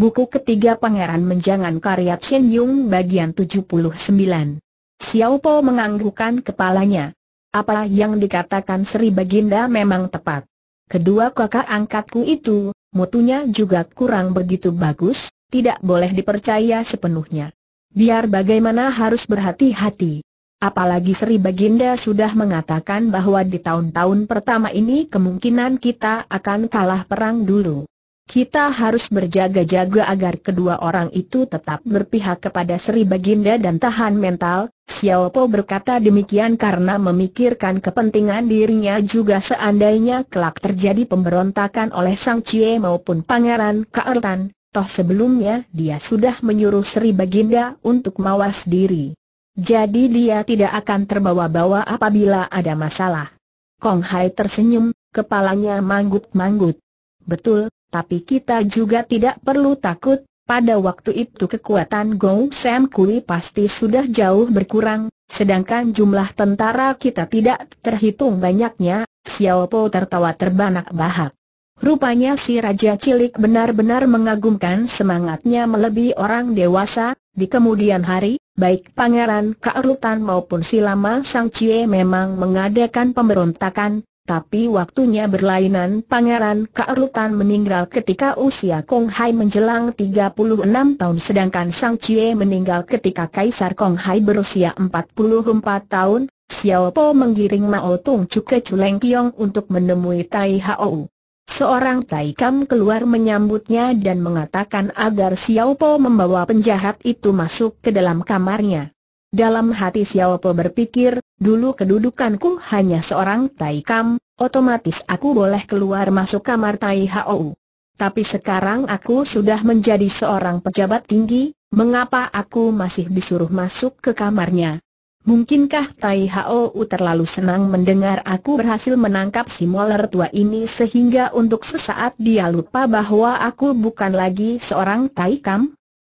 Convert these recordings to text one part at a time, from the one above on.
Buku ketiga Pangeran Menjangan karya Chen Yung bagian 79. Xiao Po menganggukkan kepalanya. Apa yang dikatakan Sri Baginda memang tepat. Kedua kakak angkatku itu, mutunya juga kurang begitu bagus, tidak boleh dipercaya sepenuhnya. Biar bagaimana harus berhati-hati. Apalagi Sri Baginda sudah mengatakan bahwa di tahun-tahun pertama ini kemungkinan kita akan kalah perang dulu. Kita harus berjaga-jaga agar kedua orang itu tetap berpihak kepada Sri Baginda dan tahan mental, Xiao Po berkata demikian karena memikirkan kepentingan dirinya juga seandainya kelak terjadi pemberontakan oleh Sang Cie maupun Pangeran Kaertan, toh sebelumnya dia sudah menyuruh Sri Baginda untuk mawas diri. Jadi dia tidak akan terbawa-bawa apabila ada masalah. Kong Hai tersenyum, kepalanya manggut-manggut. Betul, tapi kita juga tidak perlu takut, pada waktu itu kekuatan Gong Sam Kui pasti sudah jauh berkurang, sedangkan jumlah tentara kita tidak terhitung banyaknya, Xiao Po tertawa terbanak-bahak. Rupanya si Raja Cilik benar-benar mengagumkan semangatnya melebihi orang dewasa, di kemudian hari, baik Pangeran Kaarutan maupun Silama Sang Cie memang mengadakan pemberontakan, tapi waktunya berlainan Pangeran Kaerutan meninggal ketika usia Kong Hai menjelang 36 tahun sedangkan Sang Cie meninggal ketika Kaisar Kong Hai berusia 44 tahun. Xiao Po menggiring Mao Tung Chu ke Chuleng Kiong untuk menemui Tai Hao. Seorang Tai Kam keluar menyambutnya dan mengatakan agar Xiao Po membawa penjahat itu masuk ke dalam kamarnya. Dalam hati Xiao berpikir, dulu kedudukanku hanya seorang Tai Kam, otomatis aku boleh keluar masuk kamar Tai Hou. Tapi sekarang aku sudah menjadi seorang pejabat tinggi, mengapa aku masih disuruh masuk ke kamarnya? Mungkinkah Tai Hou terlalu senang mendengar aku berhasil menangkap si moler tua ini sehingga untuk sesaat dia lupa bahwa aku bukan lagi seorang Tai Kam?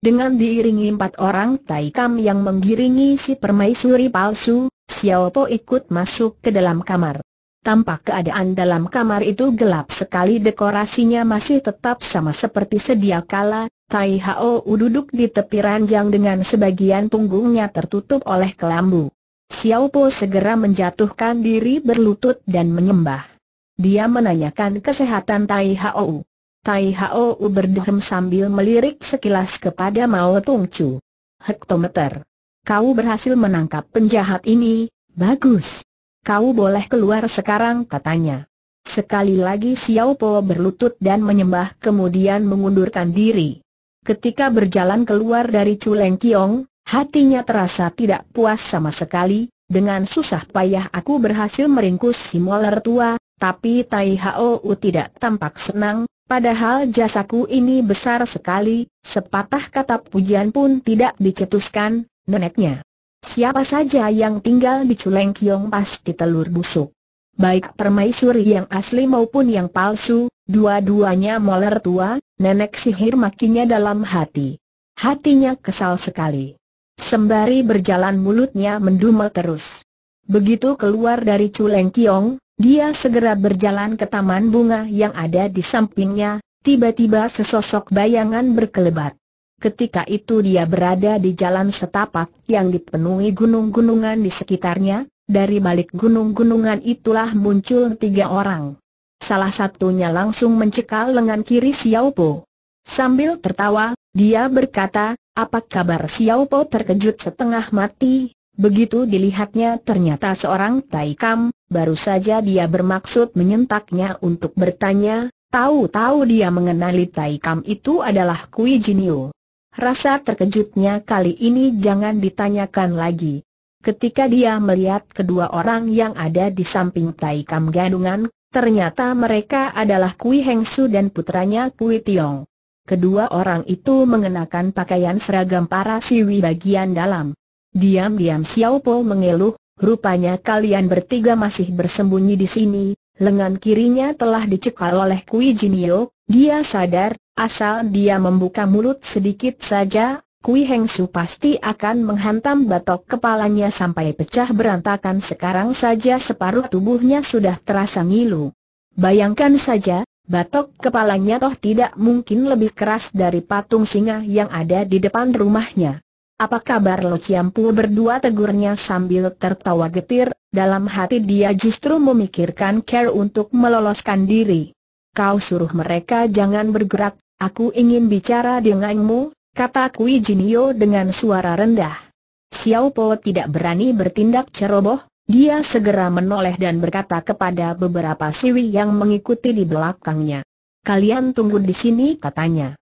dengan diiringi empat orang Taikam yang mengiringi si permaisuri palsu, Xiao Po ikut masuk ke dalam kamar. Tampak keadaan dalam kamar itu gelap sekali dekorasinya masih tetap sama seperti sedia kala, Tai Hao U duduk di tepi ranjang dengan sebagian punggungnya tertutup oleh kelambu. Xiao Po segera menjatuhkan diri berlutut dan menyembah. Dia menanyakan kesehatan Tai Hao. U. Tai u berdehem sambil melirik sekilas kepada Mao Tung Chu. Hektometer. Kau berhasil menangkap penjahat ini, bagus. Kau boleh keluar sekarang katanya. Sekali lagi Xiao Po berlutut dan menyembah kemudian mengundurkan diri. Ketika berjalan keluar dari Culeng Kiong, hatinya terasa tidak puas sama sekali, dengan susah payah aku berhasil meringkus si moler tua, tapi Tai u tidak tampak senang, Padahal jasaku ini besar sekali, sepatah kata pujian pun tidak dicetuskan, neneknya. Siapa saja yang tinggal di Culeng Kiong pasti telur busuk. Baik permaisuri yang asli maupun yang palsu, dua-duanya molar tua, nenek sihir makinya dalam hati. Hatinya kesal sekali. Sembari berjalan mulutnya mendumel terus. Begitu keluar dari Culeng Kiong, dia segera berjalan ke taman bunga yang ada di sampingnya, tiba-tiba sesosok bayangan berkelebat. Ketika itu dia berada di jalan setapak yang dipenuhi gunung-gunungan di sekitarnya, dari balik gunung-gunungan itulah muncul tiga orang. Salah satunya langsung mencekal lengan kiri Xiao Po. Sambil tertawa, dia berkata, apa kabar Xiao Po terkejut setengah mati, begitu dilihatnya ternyata seorang Taikam." Baru saja dia bermaksud menyentaknya untuk bertanya, tahu-tahu dia mengenali Taikam itu adalah Kui Jinio. Rasa terkejutnya kali ini jangan ditanyakan lagi. Ketika dia melihat kedua orang yang ada di samping Taikam Gadungan, ternyata mereka adalah Kui Hengsu dan putranya Kui Tiong. Kedua orang itu mengenakan pakaian seragam para siwi bagian dalam. Diam-diam Xiao Po mengeluh, Rupanya kalian bertiga masih bersembunyi di sini, lengan kirinya telah dicekal oleh Kui Jinio, dia sadar, asal dia membuka mulut sedikit saja, Kui Heng Su pasti akan menghantam batok kepalanya sampai pecah berantakan sekarang saja separuh tubuhnya sudah terasa ngilu. Bayangkan saja, batok kepalanya toh tidak mungkin lebih keras dari patung singa yang ada di depan rumahnya. Apa kabar Lo Ciampu berdua tegurnya sambil tertawa getir, dalam hati dia justru memikirkan care untuk meloloskan diri. Kau suruh mereka jangan bergerak, aku ingin bicara denganmu, kata Kui Jinio dengan suara rendah. Xiao Po tidak berani bertindak ceroboh, dia segera menoleh dan berkata kepada beberapa siwi yang mengikuti di belakangnya. Kalian tunggu di sini katanya.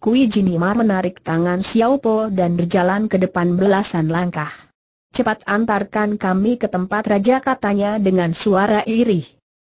Kui Jinima menarik tangan Xiao Po dan berjalan ke depan belasan langkah. Cepat antarkan kami ke tempat raja katanya dengan suara iri.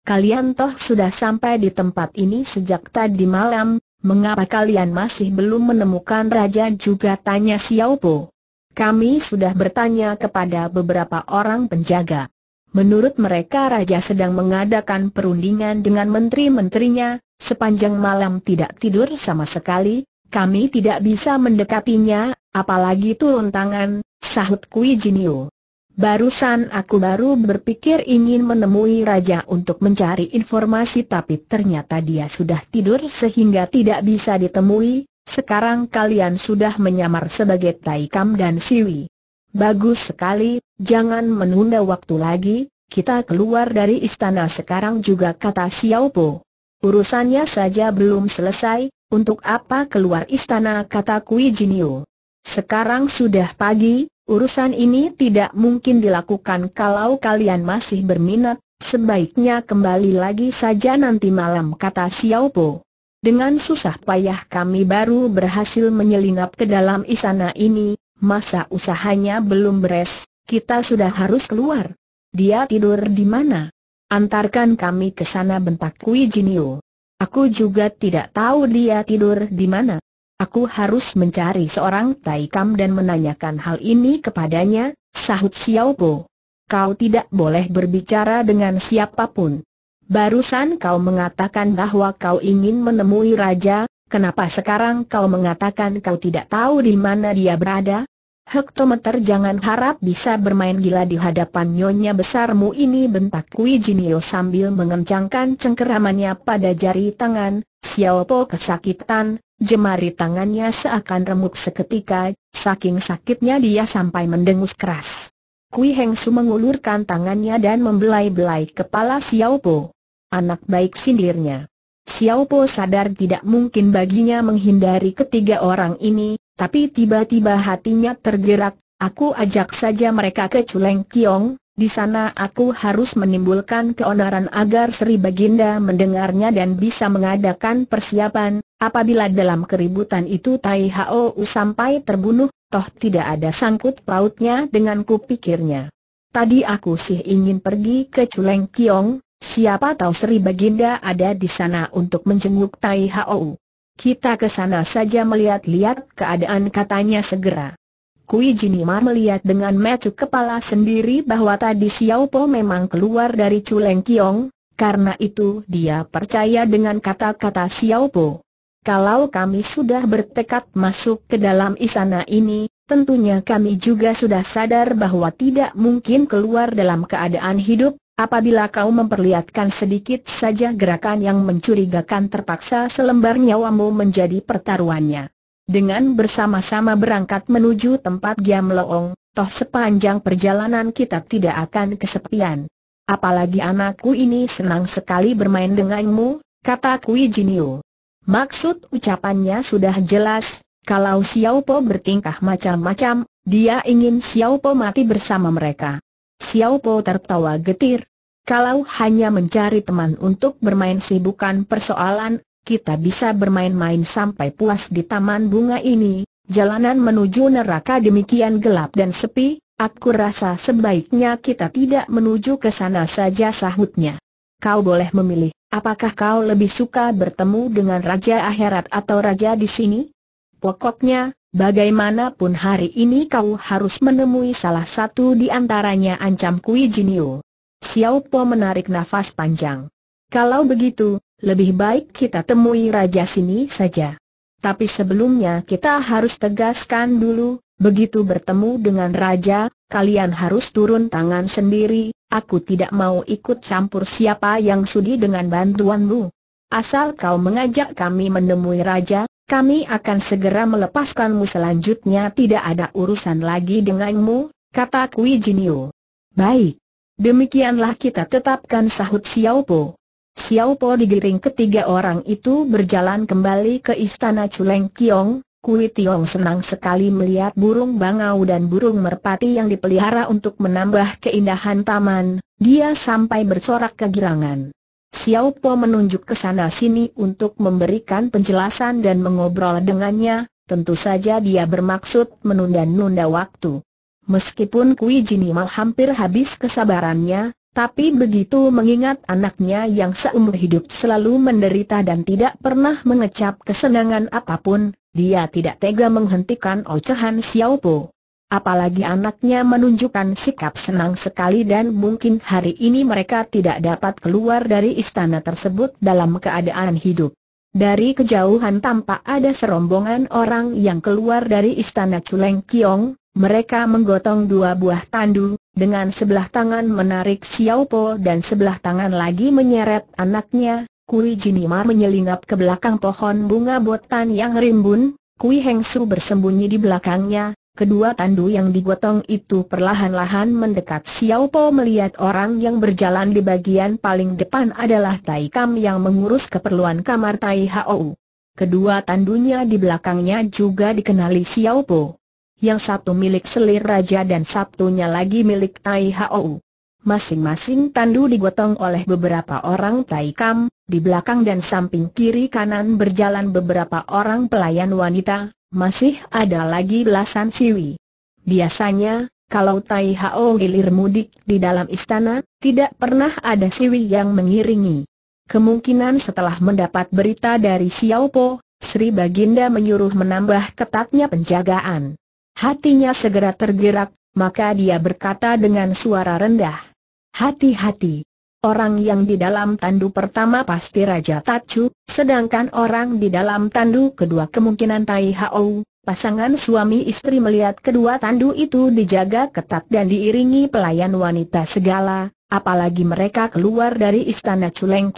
Kalian toh sudah sampai di tempat ini sejak tadi malam, mengapa kalian masih belum menemukan raja juga tanya Xiao Po. Kami sudah bertanya kepada beberapa orang penjaga. Menurut mereka Raja sedang mengadakan perundingan dengan menteri-menterinya, sepanjang malam tidak tidur sama sekali, kami tidak bisa mendekatinya, apalagi turun tangan, sahut Kui Jinio. Barusan aku baru berpikir ingin menemui raja untuk mencari informasi tapi ternyata dia sudah tidur sehingga tidak bisa ditemui, sekarang kalian sudah menyamar sebagai Taikam dan Siwi. Bagus sekali, jangan menunda waktu lagi, kita keluar dari istana sekarang juga kata Xiao Po. Urusannya saja belum selesai, untuk apa keluar istana kata Kui Jinio? Sekarang sudah pagi, urusan ini tidak mungkin dilakukan kalau kalian masih berminat, sebaiknya kembali lagi saja nanti malam kata Xiao Po. Dengan susah payah kami baru berhasil menyelinap ke dalam istana ini, masa usahanya belum beres, kita sudah harus keluar. Dia tidur di mana? Antarkan kami ke sana bentak Kui Jinio. Aku juga tidak tahu dia tidur di mana. Aku harus mencari seorang Taikam dan menanyakan hal ini kepadanya, sahut Xiao Bo. Kau tidak boleh berbicara dengan siapapun. Barusan kau mengatakan bahwa kau ingin menemui raja, kenapa sekarang kau mengatakan kau tidak tahu di mana dia berada? Hektometer jangan harap bisa bermain gila di hadapan nyonya besarmu ini bentak Kui Jinio sambil mengencangkan cengkeramannya pada jari tangan, Xiao Po kesakitan, jemari tangannya seakan remuk seketika, saking sakitnya dia sampai mendengus keras. Kui Heng Su mengulurkan tangannya dan membelai-belai kepala Xiao Po. Anak baik sindirnya. Xiao Po sadar tidak mungkin baginya menghindari ketiga orang ini, tapi tiba-tiba hatinya tergerak, aku ajak saja mereka ke Culeng Kiong, di sana aku harus menimbulkan keonaran agar Sri Baginda mendengarnya dan bisa mengadakan persiapan, apabila dalam keributan itu Tai Hao sampai terbunuh, toh tidak ada sangkut pautnya denganku pikirnya. Tadi aku sih ingin pergi ke Culeng Kiong, siapa tahu Sri Baginda ada di sana untuk menjenguk Tai Hao. Kita ke sana saja melihat-lihat keadaan katanya segera. Kui Jinimar melihat dengan mata kepala sendiri bahwa tadi Xiao Po memang keluar dari Culeng Kiong, karena itu dia percaya dengan kata-kata Xiao Po. Kalau kami sudah bertekad masuk ke dalam istana ini, tentunya kami juga sudah sadar bahwa tidak mungkin keluar dalam keadaan hidup, Apabila kau memperlihatkan sedikit saja gerakan yang mencurigakan terpaksa selembar nyawamu menjadi pertaruhannya. Dengan bersama-sama berangkat menuju tempat Giam Loong, toh sepanjang perjalanan kita tidak akan kesepian. Apalagi anakku ini senang sekali bermain denganmu, kata Kui Jinio. Maksud ucapannya sudah jelas, kalau Xiao Po bertingkah macam-macam, dia ingin Xiao Po mati bersama mereka. Xiao Po tertawa getir. Kalau hanya mencari teman untuk bermain sih bukan persoalan, kita bisa bermain-main sampai puas di taman bunga ini. Jalanan menuju neraka demikian gelap dan sepi, aku rasa sebaiknya kita tidak menuju ke sana saja sahutnya. Kau boleh memilih, apakah kau lebih suka bertemu dengan Raja Akhirat atau Raja di sini? Pokoknya, Bagaimanapun hari ini kau harus menemui salah satu di antaranya ancam Kui Jinio. Xiao Po menarik nafas panjang. Kalau begitu, lebih baik kita temui raja sini saja. Tapi sebelumnya kita harus tegaskan dulu, begitu bertemu dengan raja, kalian harus turun tangan sendiri, aku tidak mau ikut campur siapa yang sudi dengan bantuanmu. Asal kau mengajak kami menemui raja, kami akan segera melepaskanmu selanjutnya tidak ada urusan lagi denganmu, kata Kui Jinio. Baik. Demikianlah kita tetapkan sahut Xiao Po. Xiao Po digiring ketiga orang itu berjalan kembali ke istana Culeng Kiong, Kui Tiong senang sekali melihat burung bangau dan burung merpati yang dipelihara untuk menambah keindahan taman, dia sampai bersorak kegirangan. Xiao Po menunjuk ke sana-sini untuk memberikan penjelasan dan mengobrol dengannya, tentu saja dia bermaksud menunda-nunda waktu. Meskipun Kui mal hampir habis kesabarannya, tapi begitu mengingat anaknya yang seumur hidup selalu menderita dan tidak pernah mengecap kesenangan apapun, dia tidak tega menghentikan ocehan Xiao Po. Apalagi anaknya menunjukkan sikap senang sekali dan mungkin hari ini mereka tidak dapat keluar dari istana tersebut dalam keadaan hidup. Dari kejauhan tampak ada serombongan orang yang keluar dari istana Culeng Kiong, mereka menggotong dua buah tandu, dengan sebelah tangan menarik Xiao Po dan sebelah tangan lagi menyeret anaknya, Kui Jinima menyelinap ke belakang pohon bunga botan yang rimbun, Kui Hengsu bersembunyi di belakangnya, Kedua tandu yang digotong itu perlahan-lahan mendekat Xiao Po melihat orang yang berjalan di bagian paling depan adalah Tai Kam yang mengurus keperluan kamar Tai Hou. Kedua tandunya di belakangnya juga dikenali Xiao Po. Yang satu milik selir raja dan satunya lagi milik Tai Hou. Masing-masing tandu digotong oleh beberapa orang Tai Kam, di belakang dan samping kiri kanan berjalan beberapa orang pelayan wanita, masih ada lagi belasan siwi. Biasanya, kalau Tai Hao gilir mudik di dalam istana, tidak pernah ada siwi yang mengiringi. Kemungkinan setelah mendapat berita dari Xiao Po, Sri Baginda menyuruh menambah ketatnya penjagaan. Hatinya segera tergerak, maka dia berkata dengan suara rendah. Hati-hati, Orang yang di dalam tandu pertama pasti Raja Tacu, sedangkan orang di dalam tandu kedua kemungkinan Tai Hao. Pasangan suami istri melihat kedua tandu itu dijaga ketat dan diiringi pelayan wanita segala, apalagi mereka keluar dari istana Culeng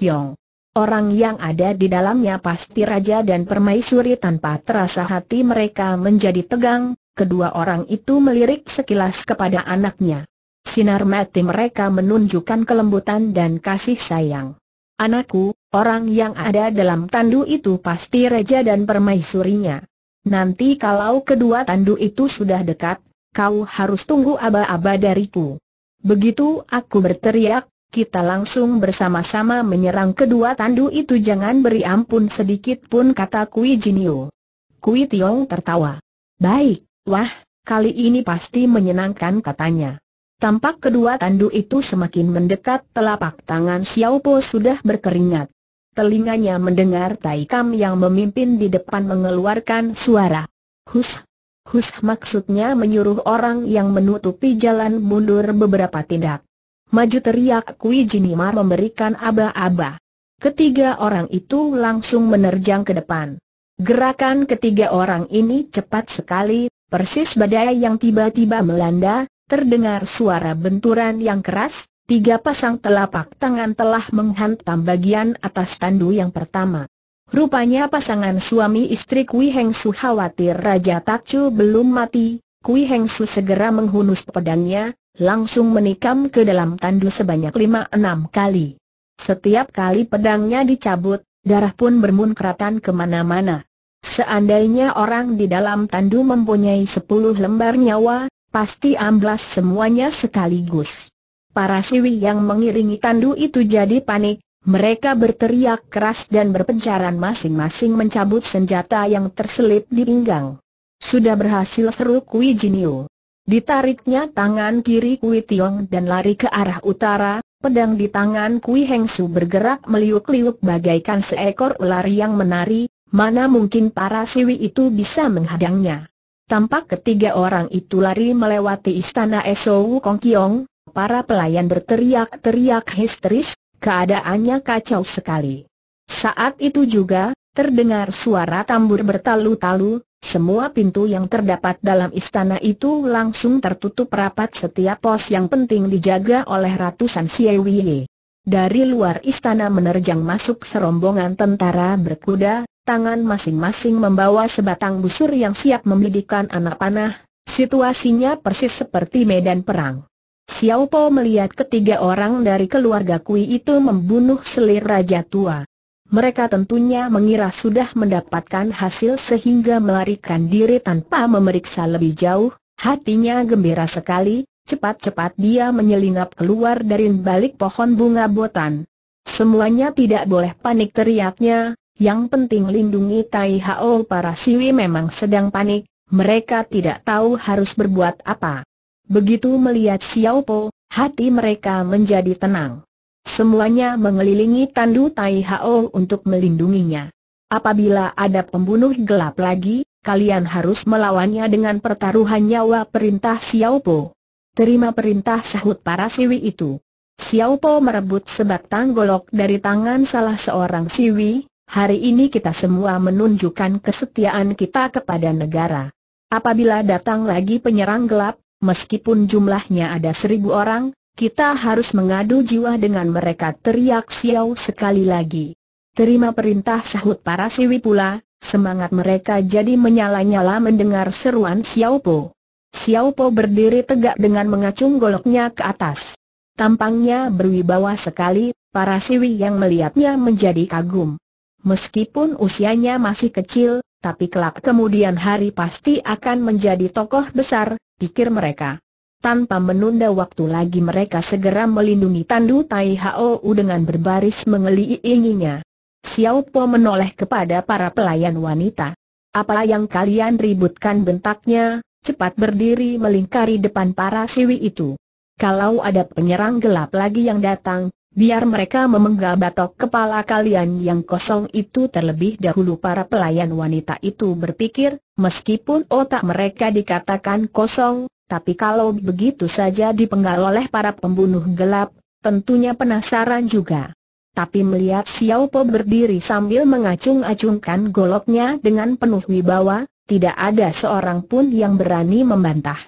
Orang yang ada di dalamnya pasti raja dan permaisuri tanpa terasa hati mereka menjadi tegang, kedua orang itu melirik sekilas kepada anaknya. Sinar mati mereka menunjukkan kelembutan dan kasih sayang. Anakku, orang yang ada dalam tandu itu pasti raja dan permaisurinya. Nanti kalau kedua tandu itu sudah dekat, kau harus tunggu aba-aba dariku. Begitu aku berteriak, kita langsung bersama-sama menyerang kedua tandu itu jangan beri ampun sedikit pun kata Kui Jinio. Kui Tiong tertawa. Baik, wah, kali ini pasti menyenangkan katanya. Tampak kedua tandu itu semakin mendekat telapak tangan Xiao Po sudah berkeringat. Telinganya mendengar Tai Kam yang memimpin di depan mengeluarkan suara. Hus, hus maksudnya menyuruh orang yang menutupi jalan mundur beberapa tindak. Maju teriak Kui Jinimar memberikan aba-aba. Ketiga orang itu langsung menerjang ke depan. Gerakan ketiga orang ini cepat sekali, persis badai yang tiba-tiba melanda, Terdengar suara benturan yang keras, tiga pasang telapak tangan telah menghantam bagian atas tandu yang pertama. Rupanya pasangan suami istri Kui Heng Su khawatir Raja Chu belum mati, Kui Heng Su segera menghunus pedangnya, langsung menikam ke dalam tandu sebanyak lima enam kali. Setiap kali pedangnya dicabut, darah pun bermunkratan kemana-mana. Seandainya orang di dalam tandu mempunyai sepuluh lembar nyawa, pasti amblas semuanya sekaligus. Para siwi yang mengiringi tandu itu jadi panik, mereka berteriak keras dan berpencaran masing-masing mencabut senjata yang terselip di pinggang. Sudah berhasil seru Kui Jinio. Ditariknya tangan kiri Kui Tiong dan lari ke arah utara, pedang di tangan Kui Heng Su bergerak meliuk-liuk bagaikan seekor ular yang menari, mana mungkin para siwi itu bisa menghadangnya. Tampak ketiga orang itu lari melewati istana Esou Kong Kiong, para pelayan berteriak-teriak histeris, keadaannya kacau sekali. Saat itu juga, terdengar suara tambur bertalu-talu, semua pintu yang terdapat dalam istana itu langsung tertutup rapat setiap pos yang penting dijaga oleh ratusan siewiye. Dari luar istana menerjang masuk serombongan tentara berkuda, tangan masing-masing membawa sebatang busur yang siap membidikan anak panah, situasinya persis seperti medan perang. Xiao Po melihat ketiga orang dari keluarga Kui itu membunuh selir Raja Tua. Mereka tentunya mengira sudah mendapatkan hasil sehingga melarikan diri tanpa memeriksa lebih jauh, hatinya gembira sekali, cepat-cepat dia menyelinap keluar dari balik pohon bunga botan. Semuanya tidak boleh panik teriaknya, yang penting lindungi Tai Hao para siwi memang sedang panik, mereka tidak tahu harus berbuat apa. Begitu melihat Xiao Po, hati mereka menjadi tenang. Semuanya mengelilingi tandu Tai Hao untuk melindunginya. Apabila ada pembunuh gelap lagi, kalian harus melawannya dengan pertaruhan nyawa perintah Xiao Po. Terima perintah sahut para siwi itu. Xiao Po merebut sebatang golok dari tangan salah seorang siwi, Hari ini kita semua menunjukkan kesetiaan kita kepada negara. Apabila datang lagi penyerang gelap, meskipun jumlahnya ada seribu orang, kita harus mengadu jiwa dengan mereka teriak siau sekali lagi. Terima perintah sahut para siwi pula, semangat mereka jadi menyala-nyala mendengar seruan Xiao Po. Xiao Po berdiri tegak dengan mengacung goloknya ke atas. Tampangnya berwibawa sekali, para siwi yang melihatnya menjadi kagum. Meskipun usianya masih kecil, tapi kelak kemudian hari pasti akan menjadi tokoh besar, pikir mereka. Tanpa menunda waktu lagi mereka segera melindungi Tandu Tai Hou dengan berbaris mengelilinginya. Xiao Po menoleh kepada para pelayan wanita. Apa yang kalian ributkan bentaknya, cepat berdiri melingkari depan para siwi itu. Kalau ada penyerang gelap lagi yang datang, Biar mereka memenggal batok kepala kalian yang kosong itu terlebih dahulu para pelayan wanita itu berpikir, meskipun otak mereka dikatakan kosong, tapi kalau begitu saja dipenggal oleh para pembunuh gelap, tentunya penasaran juga. Tapi melihat Xiao Po berdiri sambil mengacung-acungkan goloknya dengan penuh wibawa, tidak ada seorang pun yang berani membantah.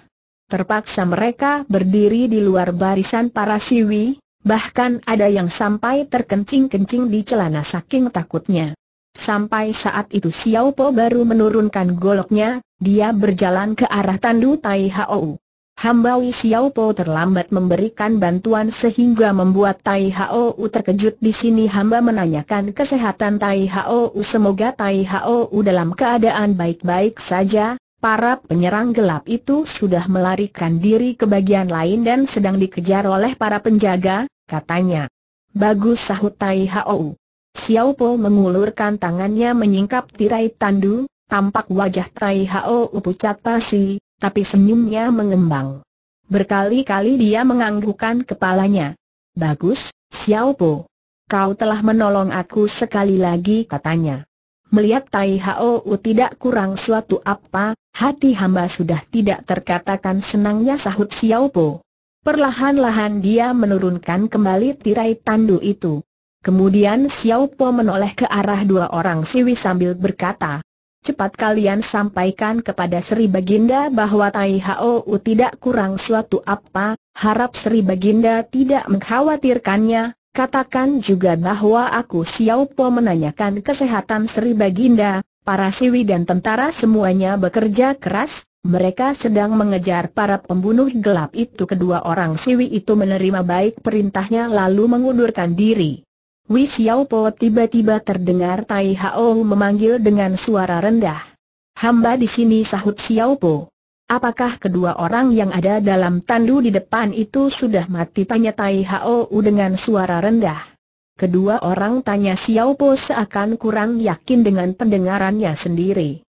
Terpaksa mereka berdiri di luar barisan para siwi, bahkan ada yang sampai terkencing-kencing di celana saking takutnya. Sampai saat itu Xiao Po baru menurunkan goloknya, dia berjalan ke arah Tandu Tai Hou. Hambawi Xiao Po terlambat memberikan bantuan sehingga membuat Tai Hou terkejut di sini hamba menanyakan kesehatan Tai Hou semoga Tai Hou dalam keadaan baik-baik saja, Para penyerang gelap itu sudah melarikan diri ke bagian lain dan sedang dikejar oleh para penjaga, katanya. Bagus sahut Tai Hou. Xiao Po mengulurkan tangannya menyingkap tirai tandu, tampak wajah Tai Hou pucat pasi, tapi senyumnya mengembang. Berkali-kali dia menganggukkan kepalanya. Bagus, Xiao Po. Kau telah menolong aku sekali lagi katanya. Melihat Tai Hou tidak kurang suatu apa, Hati hamba sudah tidak terkatakan senangnya sahut Xiao Po. Perlahan-lahan dia menurunkan kembali tirai tandu itu. Kemudian Xiao Po menoleh ke arah dua orang siwi sambil berkata, Cepat kalian sampaikan kepada Sri Baginda bahwa Tai Hao tidak kurang suatu apa, harap Sri Baginda tidak mengkhawatirkannya, katakan juga bahwa aku Xiao Po menanyakan kesehatan Sri Baginda, Para siwi dan tentara semuanya bekerja keras, mereka sedang mengejar para pembunuh gelap itu kedua orang siwi itu menerima baik perintahnya lalu mengundurkan diri. Wei Xiaopo tiba-tiba terdengar Tai Hao memanggil dengan suara rendah. Hamba di sini sahut Xiaopo. Apakah kedua orang yang ada dalam tandu di depan itu sudah mati? Tanya Tai Hao dengan suara rendah. Kedua orang tanya Xiao Po seakan kurang yakin dengan pendengarannya sendiri.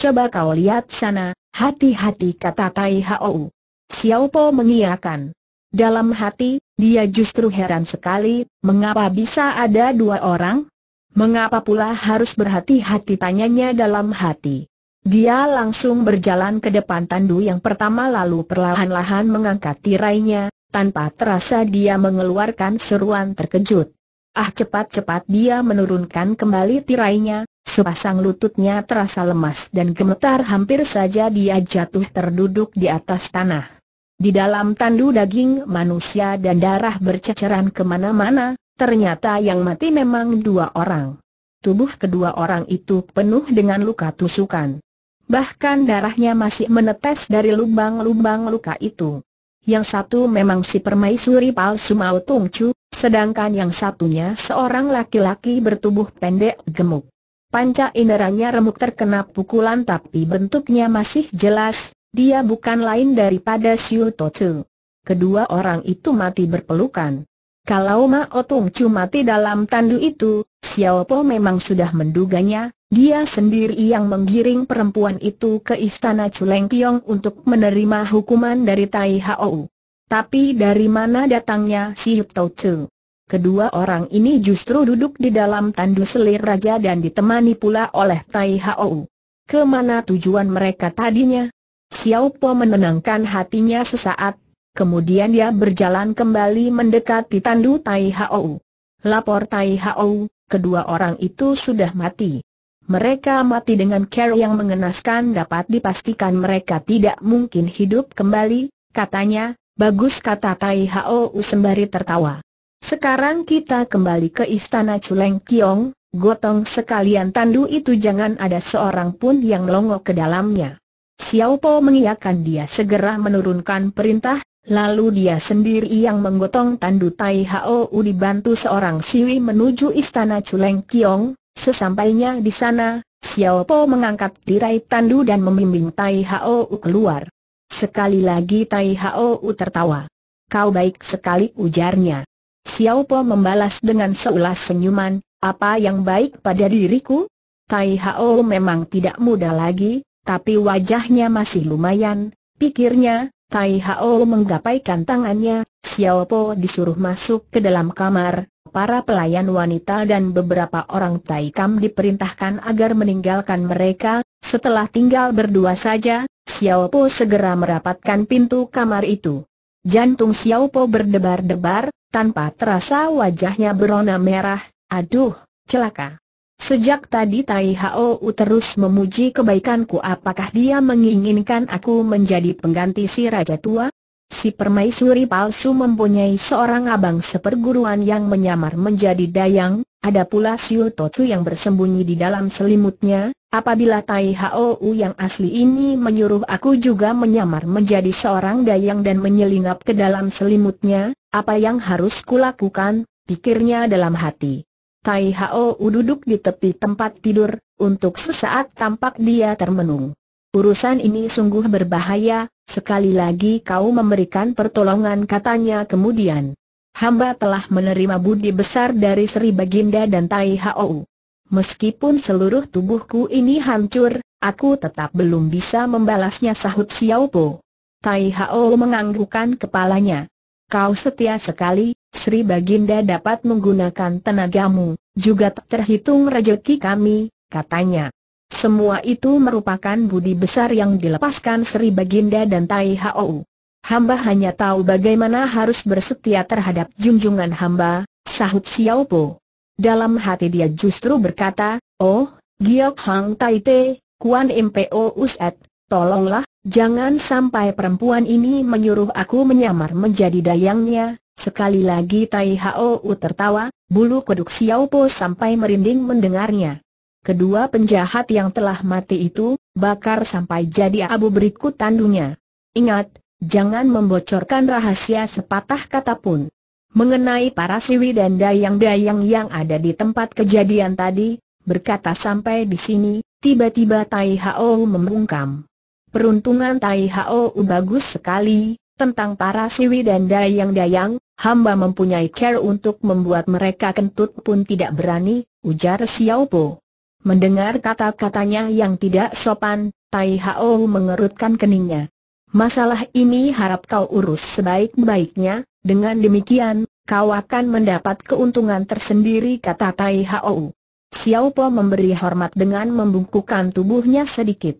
Coba kau lihat sana, hati-hati kata Tai Hou. Xiao Po mengiyakan. Dalam hati, dia justru heran sekali, mengapa bisa ada dua orang? Mengapa pula harus berhati-hati tanyanya dalam hati? Dia langsung berjalan ke depan tandu yang pertama lalu perlahan-lahan mengangkat tirainya, tanpa terasa dia mengeluarkan seruan terkejut. Ah cepat-cepat dia menurunkan kembali tirainya, sepasang lututnya terasa lemas dan gemetar hampir saja dia jatuh terduduk di atas tanah. Di dalam tandu daging manusia dan darah berceceran kemana-mana, ternyata yang mati memang dua orang. Tubuh kedua orang itu penuh dengan luka tusukan. Bahkan darahnya masih menetes dari lubang-lubang luka itu. Yang satu memang si permaisuri palsu Mao Tung Chu, Sedangkan yang satunya seorang laki-laki bertubuh pendek gemuk. Panca inderanya remuk terkena pukulan tapi bentuknya masih jelas, dia bukan lain daripada Siu Totu. Kedua orang itu mati berpelukan. Kalau Ma Otung Chu mati dalam tandu itu, Xiao Po memang sudah menduganya, dia sendiri yang menggiring perempuan itu ke istana Chuleng Kiong untuk menerima hukuman dari Tai Hou. Tapi dari mana datangnya si Hip Kedua orang ini justru duduk di dalam tandu selir raja dan ditemani pula oleh Tai Hou. Kemana tujuan mereka tadinya? Xiao Po menenangkan hatinya sesaat, kemudian dia berjalan kembali mendekati tandu Tai Hou. Lapor Tai Hou, kedua orang itu sudah mati. Mereka mati dengan cara yang mengenaskan dapat dipastikan mereka tidak mungkin hidup kembali, katanya, Bagus kata Tai U sembari tertawa. Sekarang kita kembali ke istana Culeng Kiong, gotong sekalian tandu itu jangan ada seorang pun yang longok ke dalamnya. Xiao Po mengiyakan dia segera menurunkan perintah, lalu dia sendiri yang menggotong tandu Tai Hao U dibantu seorang siwi menuju istana Culeng Kiong, sesampainya di sana, Xiao Po mengangkat tirai tandu dan memimpin Tai Hao keluar. Sekali lagi Tai Hao tertawa. Kau baik sekali ujarnya. Xiao Po membalas dengan seulas senyuman, apa yang baik pada diriku? Tai Hao memang tidak muda lagi, tapi wajahnya masih lumayan, pikirnya, Tai Hao menggapaikan tangannya, Xiao Po disuruh masuk ke dalam kamar, para pelayan wanita dan beberapa orang Tai Kam diperintahkan agar meninggalkan mereka, setelah tinggal berdua saja, Xiao Po segera merapatkan pintu kamar itu. Jantung Xiao Po berdebar-debar, tanpa terasa wajahnya berona merah, aduh, celaka. Sejak tadi Tai Hou terus memuji kebaikanku apakah dia menginginkan aku menjadi pengganti si Raja Tua? Si permaisuri palsu mempunyai seorang abang seperguruan yang menyamar menjadi dayang, ada pula Siu Totu yang bersembunyi di dalam selimutnya, apabila Tai Hou yang asli ini menyuruh aku juga menyamar menjadi seorang dayang dan menyelinap ke dalam selimutnya, apa yang harus kulakukan, pikirnya dalam hati. Tai Hao duduk di tepi tempat tidur, untuk sesaat tampak dia termenung. Urusan ini sungguh berbahaya, sekali lagi kau memberikan pertolongan katanya kemudian. Hamba telah menerima budi besar dari Sri Baginda dan Tai Hao. Meskipun seluruh tubuhku ini hancur, aku tetap belum bisa membalasnya sahut Xiao Po. Tai Hao menganggukkan kepalanya. Kau setia sekali, Sri Baginda dapat menggunakan tenagamu, juga terhitung rejeki kami, katanya. Semua itu merupakan budi besar yang dilepaskan Sri Baginda dan Tai Hou. Hamba hanya tahu bagaimana harus bersetia terhadap junjungan hamba, sahut Xiao Po. Dalam hati dia justru berkata, Oh, Giok Hang Tai Te, Kuan Mpo Uset, Tolonglah, jangan sampai perempuan ini menyuruh aku menyamar menjadi dayangnya. Sekali lagi Tai Hou tertawa, bulu kuduk Xiao Po sampai merinding mendengarnya. Kedua penjahat yang telah mati itu, bakar sampai jadi abu berikut tandunya. Ingat, jangan membocorkan rahasia sepatah kata pun. Mengenai para siwi dan dayang-dayang yang ada di tempat kejadian tadi, berkata sampai di sini, tiba-tiba Tai Hao membungkam. Peruntungan Tai Hao bagus sekali, tentang para siwi dan dayang-dayang, hamba mempunyai care untuk membuat mereka kentut pun tidak berani, ujar Xiao Po. Mendengar kata-katanya yang tidak sopan, Tai Hao mengerutkan keningnya. Masalah ini harap kau urus sebaik-baiknya, dengan demikian, kau akan mendapat keuntungan tersendiri kata Tai Hao. Xiao Po memberi hormat dengan membungkukkan tubuhnya sedikit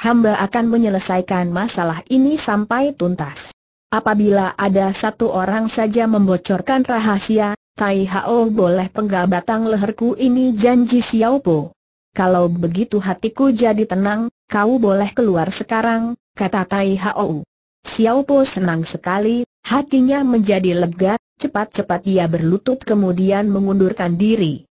hamba akan menyelesaikan masalah ini sampai tuntas. Apabila ada satu orang saja membocorkan rahasia, Tai Hao boleh penggal batang leherku ini janji Xiao Po. Kalau begitu hatiku jadi tenang, kau boleh keluar sekarang, kata Tai Hao. Xiao Po senang sekali, hatinya menjadi lega, cepat-cepat ia berlutut kemudian mengundurkan diri.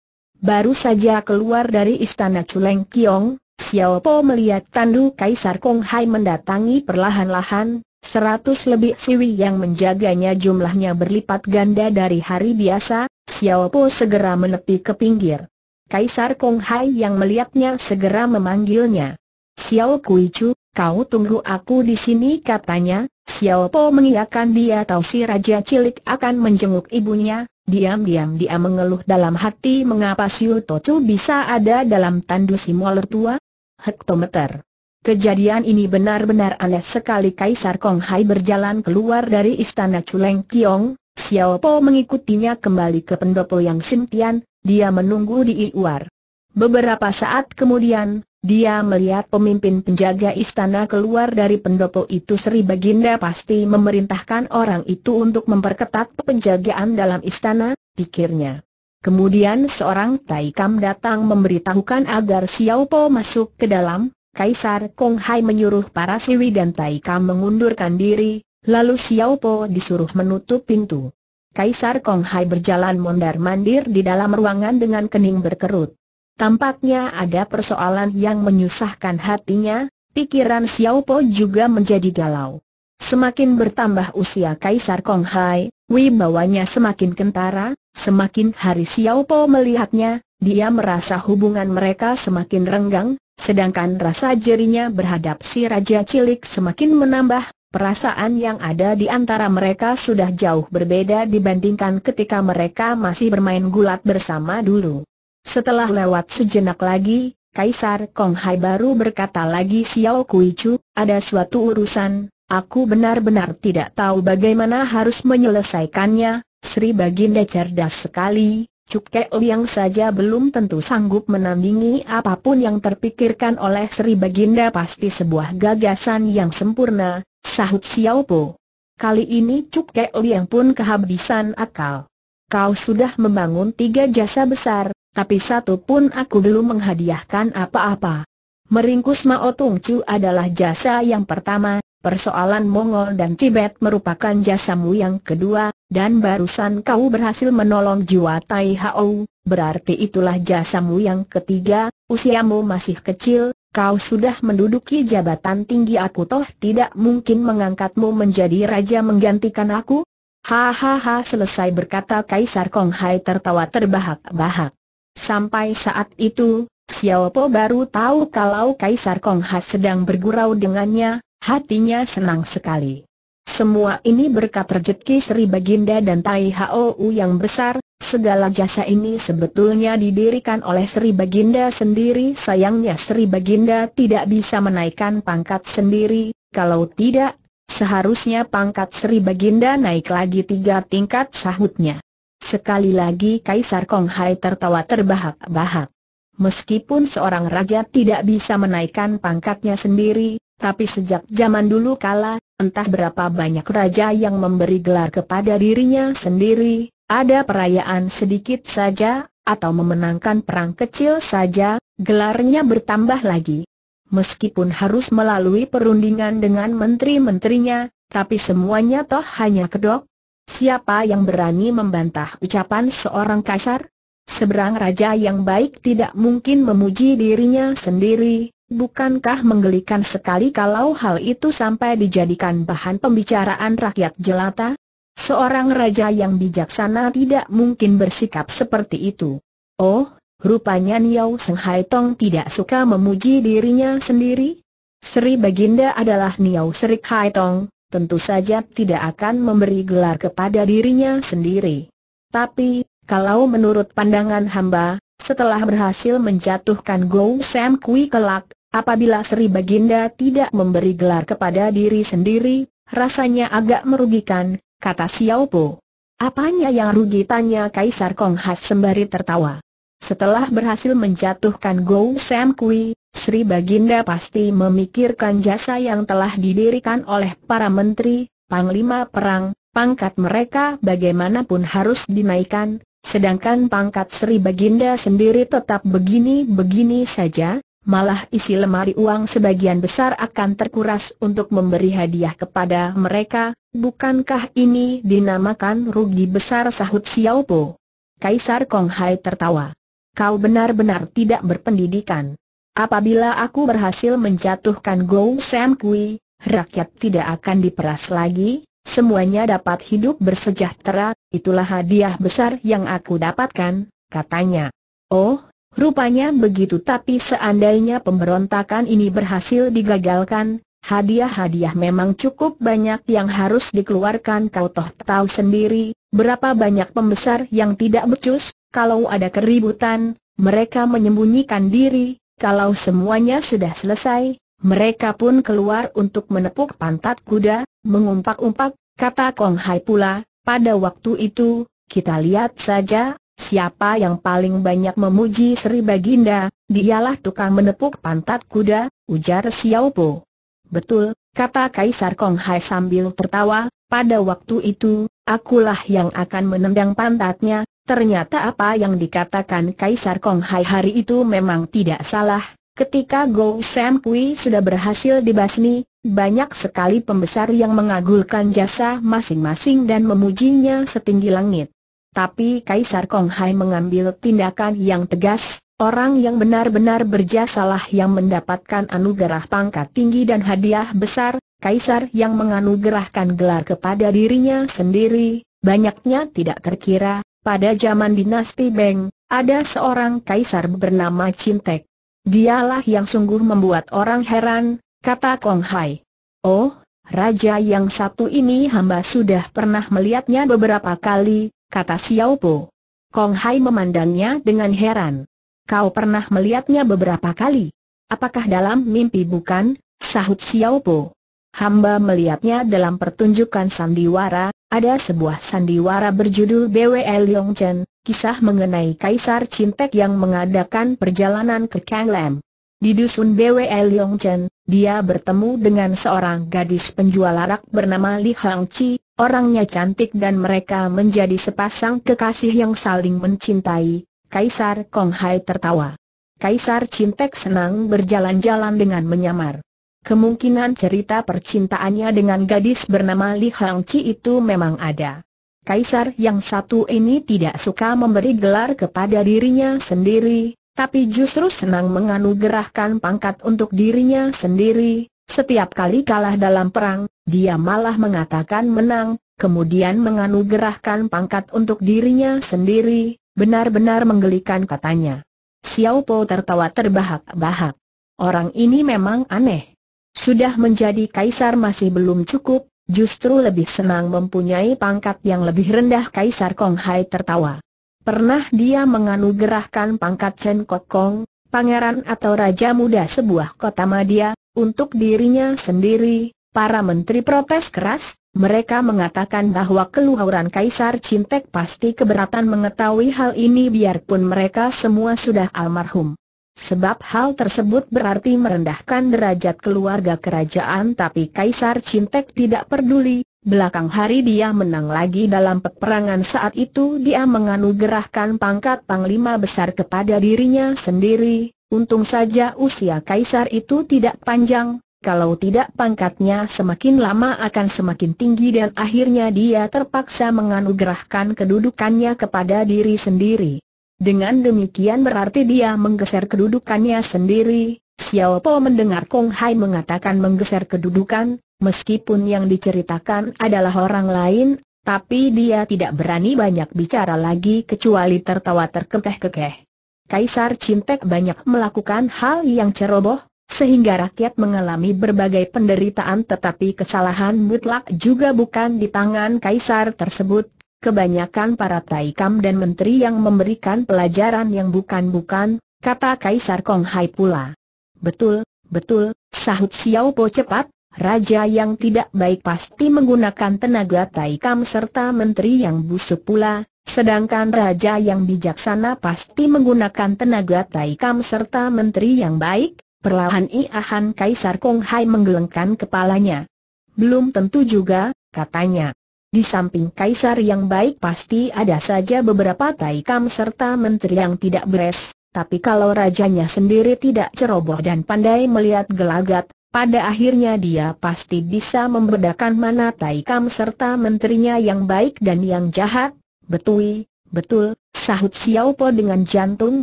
Baru saja keluar dari istana Culeng Kiong, Xiao Po melihat Tandu Kaisar Kong Hai mendatangi perlahan-lahan, seratus lebih siwi yang menjaganya jumlahnya berlipat ganda dari hari biasa, Xiao Po segera menepi ke pinggir. Kaisar Kong Hai yang melihatnya segera memanggilnya. Xiao Kui Chu, kau tunggu aku di sini katanya, Xiao Po mengiyakan dia tahu si Raja Cilik akan menjenguk ibunya, diam-diam dia mengeluh dalam hati mengapa Siu Tocu bisa ada dalam tandu si mualer tua, hektometer. Kejadian ini benar-benar aneh sekali Kaisar Kong Hai berjalan keluar dari istana Chuleng Kiong, Xiao Po mengikutinya kembali ke pendopo yang Sintian, dia menunggu di luar. Beberapa saat kemudian, dia melihat pemimpin penjaga istana keluar dari pendopo itu Sri Baginda pasti memerintahkan orang itu untuk memperketat penjagaan dalam istana, pikirnya. Kemudian seorang Taikam datang memberitahukan agar Xiao Po masuk ke dalam, Kaisar Kong Hai menyuruh para Siwi dan Taikam mengundurkan diri, lalu Xiao Po disuruh menutup pintu. Kaisar Kong Hai berjalan mondar-mandir di dalam ruangan dengan kening berkerut. Tampaknya ada persoalan yang menyusahkan hatinya, pikiran Xiao Po juga menjadi galau. Semakin bertambah usia Kaisar Kong Hai, wibawanya semakin kentara, semakin hari Xiao Po melihatnya, dia merasa hubungan mereka semakin renggang, sedangkan rasa jerinya berhadap si Raja Cilik semakin menambah, perasaan yang ada di antara mereka sudah jauh berbeda dibandingkan ketika mereka masih bermain gulat bersama dulu. Setelah lewat sejenak lagi, Kaisar Kong Hai baru berkata lagi Xiao Kui ada suatu urusan, Aku benar-benar tidak tahu bagaimana harus menyelesaikannya, Sri Baginda cerdas sekali, Cuk Liang saja belum tentu sanggup menandingi apapun yang terpikirkan oleh Sri Baginda pasti sebuah gagasan yang sempurna, sahut Xiao Po. Kali ini Cuk Liang pun kehabisan akal. Kau sudah membangun tiga jasa besar, tapi satu pun aku belum menghadiahkan apa-apa. Meringkus Mao Tung Chu adalah jasa yang pertama, Persoalan Mongol dan Tibet merupakan jasamu yang kedua, dan barusan kau berhasil menolong jiwa Tai Hao, berarti itulah jasamu yang ketiga, usiamu masih kecil, kau sudah menduduki jabatan tinggi aku toh tidak mungkin mengangkatmu menjadi raja menggantikan aku? Hahaha selesai berkata Kaisar Kong Hai tertawa terbahak-bahak. Sampai saat itu, Xiao Po baru tahu kalau Kaisar Kong Hai sedang bergurau dengannya, Hatinya senang sekali. Semua ini berkat rezeki Sri Baginda dan Tai Hou yang besar, segala jasa ini sebetulnya didirikan oleh Sri Baginda sendiri sayangnya Sri Baginda tidak bisa menaikkan pangkat sendiri, kalau tidak, seharusnya pangkat Sri Baginda naik lagi tiga tingkat sahutnya. Sekali lagi Kaisar Kong Hai tertawa terbahak-bahak. Meskipun seorang raja tidak bisa menaikkan pangkatnya sendiri, tapi sejak zaman dulu kala, entah berapa banyak raja yang memberi gelar kepada dirinya sendiri, ada perayaan sedikit saja, atau memenangkan perang kecil saja, gelarnya bertambah lagi. Meskipun harus melalui perundingan dengan menteri-menterinya, tapi semuanya toh hanya kedok. Siapa yang berani membantah ucapan seorang kasar? Seberang raja yang baik tidak mungkin memuji dirinya sendiri, Bukankah menggelikan sekali kalau hal itu sampai dijadikan bahan pembicaraan rakyat jelata? Seorang raja yang bijaksana tidak mungkin bersikap seperti itu. Oh, rupanya Niau Seng Hai Tong tidak suka memuji dirinya sendiri? Sri Baginda adalah Niau Serik Hai Tong, tentu saja tidak akan memberi gelar kepada dirinya sendiri. Tapi, kalau menurut pandangan hamba, setelah berhasil menjatuhkan Gou Sam Kui kelak, Apabila Sri Baginda tidak memberi gelar kepada diri sendiri, rasanya agak merugikan, kata Xiao Po. Apanya yang rugi tanya Kaisar Konghas sembari tertawa. Setelah berhasil menjatuhkan Gou Sam Kui, Sri Baginda pasti memikirkan jasa yang telah didirikan oleh para menteri, panglima perang, pangkat mereka bagaimanapun harus dinaikkan, sedangkan pangkat Sri Baginda sendiri tetap begini-begini saja, malah isi lemari uang sebagian besar akan terkuras untuk memberi hadiah kepada mereka, bukankah ini dinamakan rugi besar sahut Xiao Po. Kaisar Kong Hai tertawa. Kau benar-benar tidak berpendidikan. Apabila aku berhasil menjatuhkan Go Sam Kui, rakyat tidak akan diperas lagi, semuanya dapat hidup bersejahtera, itulah hadiah besar yang aku dapatkan, katanya. Oh, Rupanya begitu tapi seandainya pemberontakan ini berhasil digagalkan, hadiah-hadiah memang cukup banyak yang harus dikeluarkan kau toh tahu sendiri, berapa banyak pembesar yang tidak becus, kalau ada keributan, mereka menyembunyikan diri, kalau semuanya sudah selesai, mereka pun keluar untuk menepuk pantat kuda, mengumpak-umpak, kata Kong Hai pula, pada waktu itu, kita lihat saja Siapa yang paling banyak memuji Sri Baginda, dialah tukang menepuk pantat kuda, ujar Xiao Po. Betul, kata Kaisar Kong Hai sambil tertawa, pada waktu itu, akulah yang akan menendang pantatnya, ternyata apa yang dikatakan Kaisar Kong Hai hari itu memang tidak salah. Ketika Go Sam Pui sudah berhasil dibasmi, banyak sekali pembesar yang mengagulkan jasa masing-masing dan memujinya setinggi langit. Tapi Kaisar Kong Hai mengambil tindakan yang tegas, orang yang benar-benar berjasalah yang mendapatkan anugerah pangkat tinggi dan hadiah besar, Kaisar yang menganugerahkan gelar kepada dirinya sendiri, banyaknya tidak terkira, pada zaman dinasti Beng, ada seorang Kaisar bernama Cintek. Dialah yang sungguh membuat orang heran, kata Kong Hai. Oh, Raja yang satu ini hamba sudah pernah melihatnya beberapa kali, kata Xiao Po. Kong Hai memandangnya dengan heran. Kau pernah melihatnya beberapa kali. Apakah dalam mimpi bukan? Sahut Xiao Po. Hamba melihatnya dalam pertunjukan sandiwara, ada sebuah sandiwara berjudul BWL Yongchen, kisah mengenai Kaisar Cintek yang mengadakan perjalanan ke Kanglem. Di dusun BWL Yongchen, dia bertemu dengan seorang gadis penjual larak bernama Li Hang Orangnya cantik dan mereka menjadi sepasang kekasih yang saling mencintai. Kaisar Kong Hai tertawa. Kaisar Cintek senang berjalan-jalan dengan menyamar. Kemungkinan cerita percintaannya dengan gadis bernama Li Hang Chi itu memang ada. Kaisar yang satu ini tidak suka memberi gelar kepada dirinya sendiri, tapi justru senang menganugerahkan pangkat untuk dirinya sendiri. Setiap kali kalah dalam perang, dia malah mengatakan menang, kemudian menganugerahkan pangkat untuk dirinya sendiri, benar-benar menggelikan katanya. Xiao Po tertawa terbahak-bahak. Orang ini memang aneh. Sudah menjadi kaisar masih belum cukup, justru lebih senang mempunyai pangkat yang lebih rendah Kaisar Kong Hai tertawa. Pernah dia menganugerahkan pangkat Chen Kok Kong, pangeran atau raja muda sebuah kota madia untuk dirinya sendiri, Para menteri protes keras, mereka mengatakan bahwa keluhuran Kaisar Cintek pasti keberatan mengetahui hal ini biarpun mereka semua sudah almarhum. Sebab hal tersebut berarti merendahkan derajat keluarga kerajaan tapi Kaisar Cintek tidak peduli, belakang hari dia menang lagi dalam peperangan saat itu dia menganugerahkan pangkat Panglima Besar kepada dirinya sendiri, untung saja usia Kaisar itu tidak panjang, kalau tidak pangkatnya semakin lama akan semakin tinggi dan akhirnya dia terpaksa menganugerahkan kedudukannya kepada diri sendiri. Dengan demikian berarti dia menggeser kedudukannya sendiri. Xiao Po mendengar Kong Hai mengatakan menggeser kedudukan, meskipun yang diceritakan adalah orang lain, tapi dia tidak berani banyak bicara lagi kecuali tertawa terkekeh-kekeh. Kaisar Cintek banyak melakukan hal yang ceroboh, sehingga rakyat mengalami berbagai penderitaan tetapi kesalahan mutlak juga bukan di tangan kaisar tersebut, kebanyakan para taikam dan menteri yang memberikan pelajaran yang bukan-bukan, kata Kaisar Kong Hai pula. Betul, betul, sahut Xiao Po cepat, raja yang tidak baik pasti menggunakan tenaga taikam serta menteri yang busuk pula, sedangkan raja yang bijaksana pasti menggunakan tenaga taikam serta menteri yang baik, Perlahan Iahan Kaisar Kong Hai menggelengkan kepalanya. Belum tentu juga, katanya. Di samping kaisar yang baik pasti ada saja beberapa taikam serta menteri yang tidak beres, tapi kalau rajanya sendiri tidak ceroboh dan pandai melihat gelagat, pada akhirnya dia pasti bisa membedakan mana taikam serta menterinya yang baik dan yang jahat, betui, betul, sahut Xiao Po dengan jantung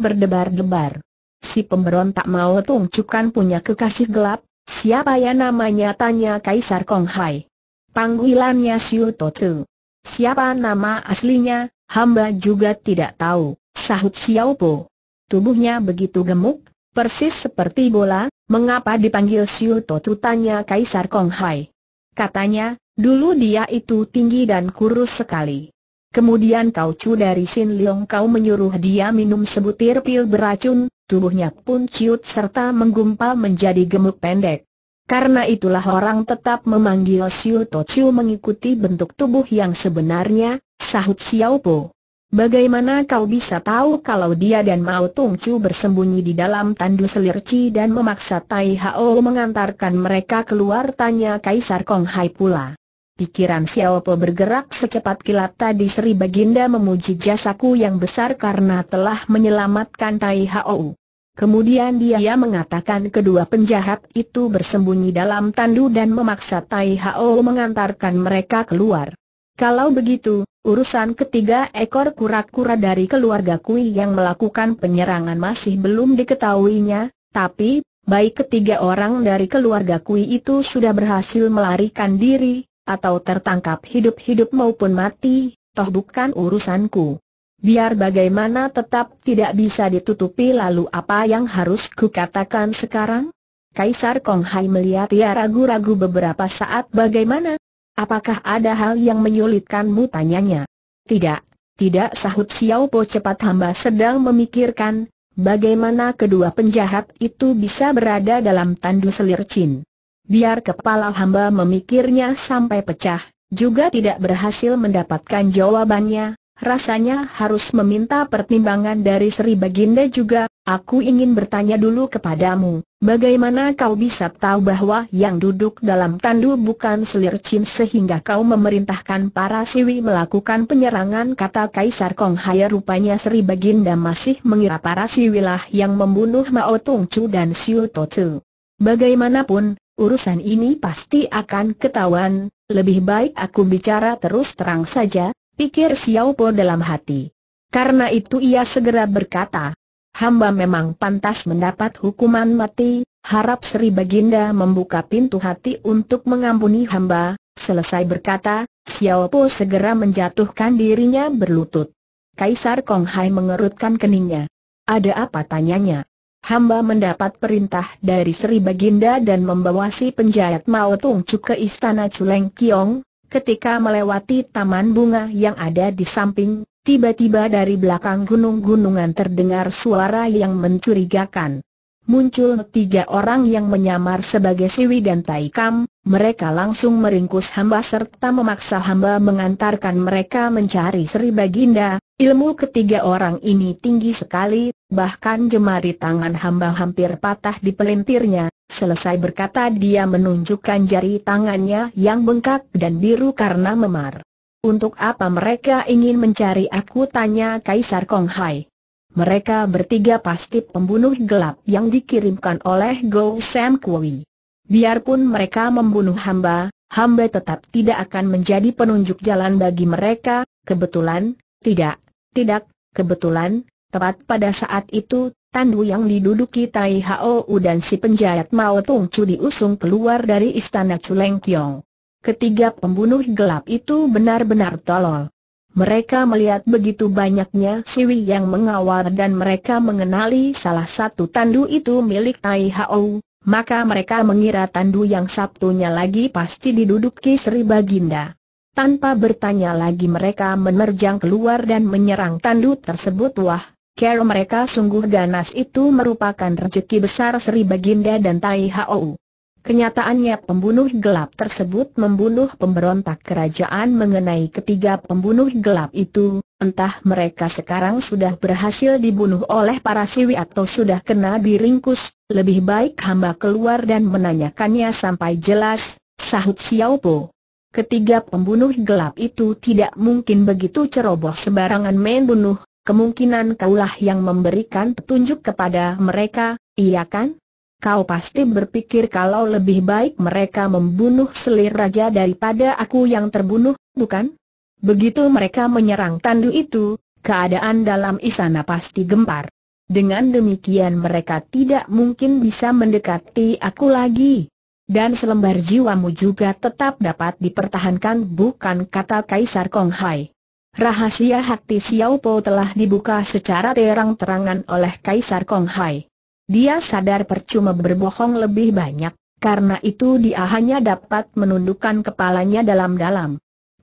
berdebar-debar. Si pemberontak mau tungcukan punya kekasih gelap, siapa ya namanya tanya Kaisar Kong Hai. Panggilannya Siu Totu. Siapa nama aslinya, hamba juga tidak tahu, sahut Xiao Po. Tubuhnya begitu gemuk, persis seperti bola, mengapa dipanggil Siu Totu tanya Kaisar Kong Hai. Katanya, dulu dia itu tinggi dan kurus sekali. Kemudian kau cu dari Sin Leong kau menyuruh dia minum sebutir pil beracun, tubuhnya pun ciut serta menggumpal menjadi gemuk pendek. Karena itulah orang tetap memanggil Siu To Chiu mengikuti bentuk tubuh yang sebenarnya, sahut Xiao Po. Bagaimana kau bisa tahu kalau dia dan Mao Tung Chu bersembunyi di dalam tandu selirci dan memaksa Tai Hao mengantarkan mereka keluar tanya Kaisar Kong Hai pula. Pikiran Xiao Po bergerak secepat kilat tadi Sri Baginda memuji jasaku yang besar karena telah menyelamatkan Tai Hao. Kemudian dia mengatakan kedua penjahat itu bersembunyi dalam tandu dan memaksa Tai Hao mengantarkan mereka keluar. Kalau begitu, urusan ketiga ekor kura-kura dari keluarga Kui yang melakukan penyerangan masih belum diketahuinya, tapi, baik ketiga orang dari keluarga Kui itu sudah berhasil melarikan diri, atau tertangkap hidup-hidup maupun mati, toh bukan urusanku. Biar bagaimana tetap tidak bisa ditutupi lalu apa yang harus kukatakan sekarang? Kaisar Kong Hai melihat ia ragu-ragu beberapa saat bagaimana? Apakah ada hal yang menyulitkanmu tanyanya? Tidak, tidak sahut Xiao Po cepat hamba sedang memikirkan, bagaimana kedua penjahat itu bisa berada dalam tandu chin Biar kepala hamba memikirnya sampai pecah, juga tidak berhasil mendapatkan jawabannya, rasanya harus meminta pertimbangan dari Sri Baginda juga, aku ingin bertanya dulu kepadamu, bagaimana kau bisa tahu bahwa yang duduk dalam tandu bukan Selir Cim sehingga kau memerintahkan para siwi melakukan penyerangan kata Kaisar Kong Haya rupanya Sri Baginda masih mengira para siwilah yang membunuh Mao Tung Chu dan Siu Chu. Bagaimanapun, urusan ini pasti akan ketahuan, lebih baik aku bicara terus terang saja, pikir Xiao Po dalam hati. Karena itu ia segera berkata, hamba memang pantas mendapat hukuman mati, harap Sri Baginda membuka pintu hati untuk mengampuni hamba, selesai berkata, Xiao Po segera menjatuhkan dirinya berlutut. Kaisar Kong Hai mengerutkan keningnya. Ada apa tanyanya? Hamba mendapat perintah dari Sri Baginda dan membawa si penjahat Mao Tung Chu ke istana Culeng Kiong, Ketika melewati taman bunga yang ada di samping, tiba-tiba dari belakang gunung-gunungan terdengar suara yang mencurigakan. Muncul tiga orang yang menyamar sebagai Siwi dan Taikam, mereka langsung meringkus hamba serta memaksa hamba mengantarkan mereka mencari Sri Baginda. Ilmu ketiga orang ini tinggi sekali, bahkan jemari tangan hamba hampir patah di pelintirnya, Selesai berkata dia menunjukkan jari tangannya yang bengkak dan biru karena memar. Untuk apa mereka ingin mencari aku tanya Kaisar Kong Hai. Mereka bertiga pasti pembunuh gelap yang dikirimkan oleh Go Sam Kui. Biarpun mereka membunuh hamba, hamba tetap tidak akan menjadi penunjuk jalan bagi mereka, kebetulan, tidak, tidak, kebetulan, tepat pada saat itu Tandu yang diduduki Tai Hao dan si penjahat Mao Tung Chu diusung keluar dari istana Culeng Kiong. Ketiga pembunuh gelap itu benar-benar tolol. Mereka melihat begitu banyaknya siwi yang mengawal dan mereka mengenali salah satu tandu itu milik Tai Hao, maka mereka mengira tandu yang Sabtunya lagi pasti diduduki Sri Baginda. Tanpa bertanya lagi mereka menerjang keluar dan menyerang tandu tersebut wah, kalau mereka sungguh ganas itu merupakan rezeki besar Sri Baginda dan Tai Hou. Kenyataannya pembunuh gelap tersebut membunuh pemberontak kerajaan mengenai ketiga pembunuh gelap itu, entah mereka sekarang sudah berhasil dibunuh oleh para siwi atau sudah kena diringkus, lebih baik hamba keluar dan menanyakannya sampai jelas, sahut Xiao Po. Ketiga pembunuh gelap itu tidak mungkin begitu ceroboh sebarangan main bunuh, kemungkinan kaulah yang memberikan petunjuk kepada mereka, iya kan? Kau pasti berpikir kalau lebih baik mereka membunuh selir raja daripada aku yang terbunuh, bukan? Begitu mereka menyerang tandu itu, keadaan dalam istana pasti gempar. Dengan demikian mereka tidak mungkin bisa mendekati aku lagi. Dan selembar jiwamu juga tetap dapat dipertahankan bukan kata Kaisar Kong Hai. Rahasia hati Xiao Po telah dibuka secara terang-terangan oleh Kaisar Kong Hai. Dia sadar percuma berbohong lebih banyak, karena itu dia hanya dapat menundukkan kepalanya dalam-dalam.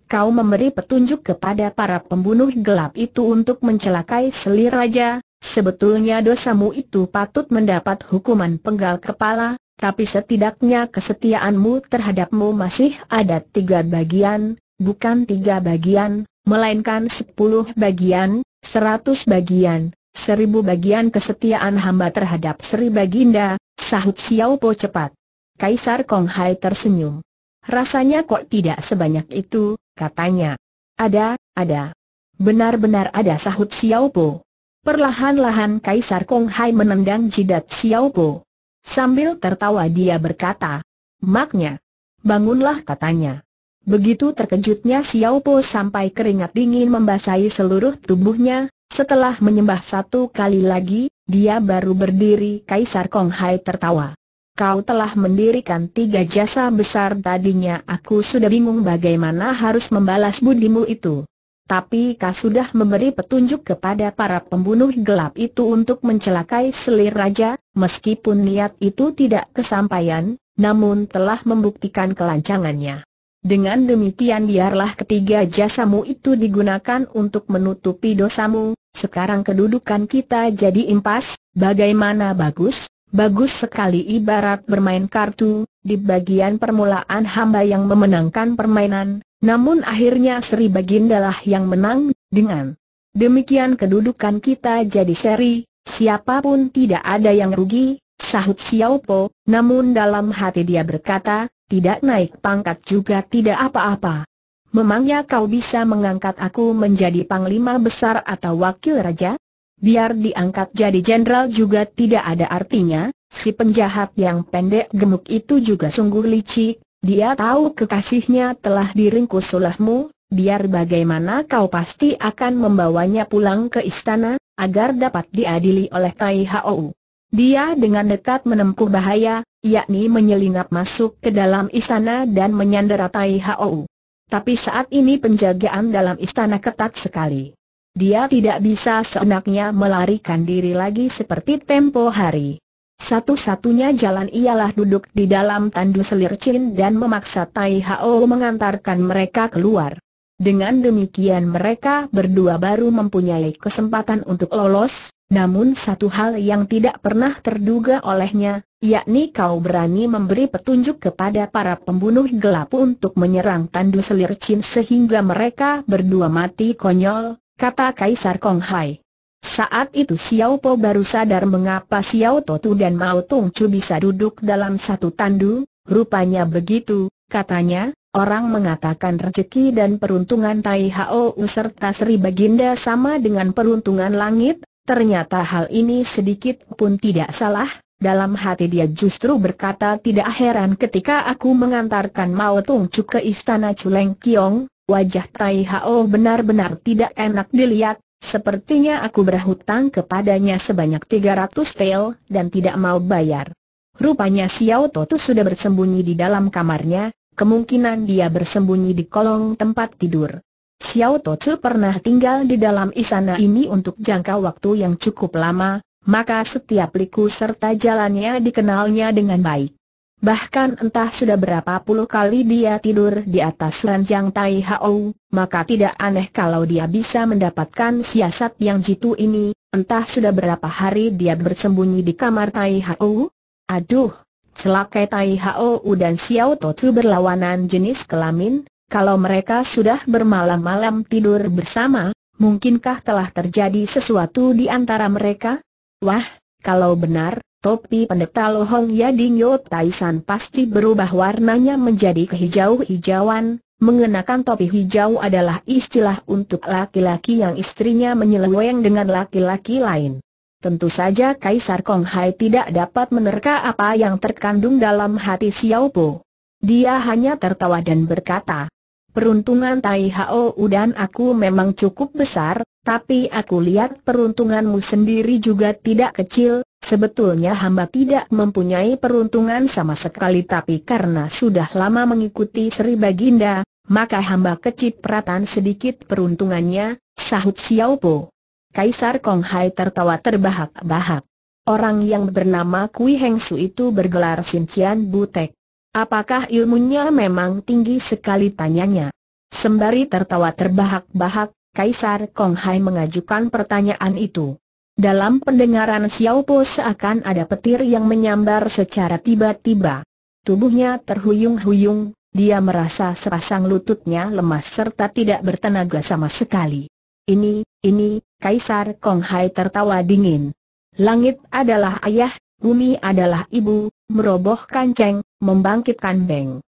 Kau memberi petunjuk kepada para pembunuh gelap itu untuk mencelakai selir raja, sebetulnya dosamu itu patut mendapat hukuman penggal kepala, tapi setidaknya kesetiaanmu terhadapmu masih ada tiga bagian, bukan tiga bagian, melainkan sepuluh bagian, seratus bagian, seribu bagian kesetiaan hamba terhadap Sri Baginda, sahut Xiao Po cepat. Kaisar Kong Hai tersenyum. Rasanya kok tidak sebanyak itu, katanya. Ada, ada. Benar-benar ada sahut Xiao Po. Perlahan-lahan Kaisar Kong Hai menendang jidat Xiao Po. Sambil tertawa dia berkata, Maknya, bangunlah katanya. Begitu terkejutnya Xiao Po sampai keringat dingin membasahi seluruh tubuhnya, setelah menyembah satu kali lagi, dia baru berdiri Kaisar Kong Hai tertawa. Kau telah mendirikan tiga jasa besar tadinya aku sudah bingung bagaimana harus membalas budimu itu. Tapi kau sudah memberi petunjuk kepada para pembunuh gelap itu untuk mencelakai selir raja, meskipun niat itu tidak kesampaian, namun telah membuktikan kelancangannya. Dengan demikian biarlah ketiga jasamu itu digunakan untuk menutupi dosamu, sekarang kedudukan kita jadi impas, bagaimana bagus? Bagus sekali ibarat bermain kartu, di bagian permulaan hamba yang memenangkan permainan, namun akhirnya Sri Bagindalah yang menang, dengan demikian kedudukan kita jadi seri, siapapun tidak ada yang rugi, sahut Xiaopo, namun dalam hati dia berkata, tidak naik pangkat juga tidak apa-apa. Memangnya kau bisa mengangkat aku menjadi panglima besar atau wakil raja? Biar diangkat jadi jenderal juga tidak ada artinya, si penjahat yang pendek gemuk itu juga sungguh licik, dia tahu kekasihnya telah diringkus olehmu, biar bagaimana kau pasti akan membawanya pulang ke istana, agar dapat diadili oleh Tai Hau. Dia dengan dekat menempuh bahaya, yakni menyelinap masuk ke dalam istana dan menyandera Tai Hou. Tapi saat ini penjagaan dalam istana ketat sekali. Dia tidak bisa seenaknya melarikan diri lagi seperti tempo hari. Satu-satunya jalan ialah duduk di dalam tandu selir Chin dan memaksa Tai Hao mengantarkan mereka keluar. Dengan demikian mereka berdua baru mempunyai kesempatan untuk lolos, namun satu hal yang tidak pernah terduga olehnya, yakni kau berani memberi petunjuk kepada para pembunuh gelap untuk menyerang Tandu Selir Chin sehingga mereka berdua mati konyol, kata Kaisar Kong Hai. Saat itu Xiao Po baru sadar mengapa Xiao Totu dan Mao Tung Chu bisa duduk dalam satu tandu, rupanya begitu, katanya, Orang mengatakan rezeki dan peruntungan Tai Hao serta Sri Baginda sama dengan peruntungan langit, ternyata hal ini sedikit pun tidak salah, dalam hati dia justru berkata tidak heran ketika aku mengantarkan Mao Tung Chu ke istana Chuleng Kiong, wajah Tai Hao benar-benar tidak enak dilihat, sepertinya aku berhutang kepadanya sebanyak 300 tel dan tidak mau bayar. Rupanya Xiao Toto sudah bersembunyi di dalam kamarnya, kemungkinan dia bersembunyi di kolong tempat tidur. Xiao Tocu pernah tinggal di dalam istana ini untuk jangka waktu yang cukup lama, maka setiap liku serta jalannya dikenalnya dengan baik. Bahkan entah sudah berapa puluh kali dia tidur di atas ranjang Tai Hao, maka tidak aneh kalau dia bisa mendapatkan siasat yang jitu ini, entah sudah berapa hari dia bersembunyi di kamar Tai Hao. Aduh, Celakai Tai Hao dan Xiao Totu berlawanan jenis kelamin, kalau mereka sudah bermalam-malam tidur bersama, mungkinkah telah terjadi sesuatu di antara mereka? Wah, kalau benar, topi pendeta Ya Yading Yo San pasti berubah warnanya menjadi kehijau-hijauan, Mengenakan topi hijau adalah istilah untuk laki-laki yang istrinya menyeleweng dengan laki-laki lain. Tentu saja Kaisar Kong Hai tidak dapat menerka apa yang terkandung dalam hati Xiao Po. Dia hanya tertawa dan berkata, Peruntungan Tai Hao dan aku memang cukup besar, tapi aku lihat peruntunganmu sendiri juga tidak kecil, sebetulnya hamba tidak mempunyai peruntungan sama sekali tapi karena sudah lama mengikuti Sri Baginda, maka hamba kecipratan sedikit peruntungannya, sahut Xiao Po. Kaisar Kong Hai tertawa terbahak-bahak. Orang yang bernama Kui Heng Su itu bergelar Sincian Butek. Apakah ilmunya memang tinggi sekali tanyanya? Sembari tertawa terbahak-bahak, Kaisar Kong Hai mengajukan pertanyaan itu. Dalam pendengaran Xiao Po seakan ada petir yang menyambar secara tiba-tiba. Tubuhnya terhuyung-huyung, dia merasa sepasang lututnya lemas serta tidak bertenaga sama sekali. Ini, ini, Kaisar Kong Hai tertawa dingin. Langit adalah ayah, bumi adalah ibu, merobohkan ceng, membangkitkan beng.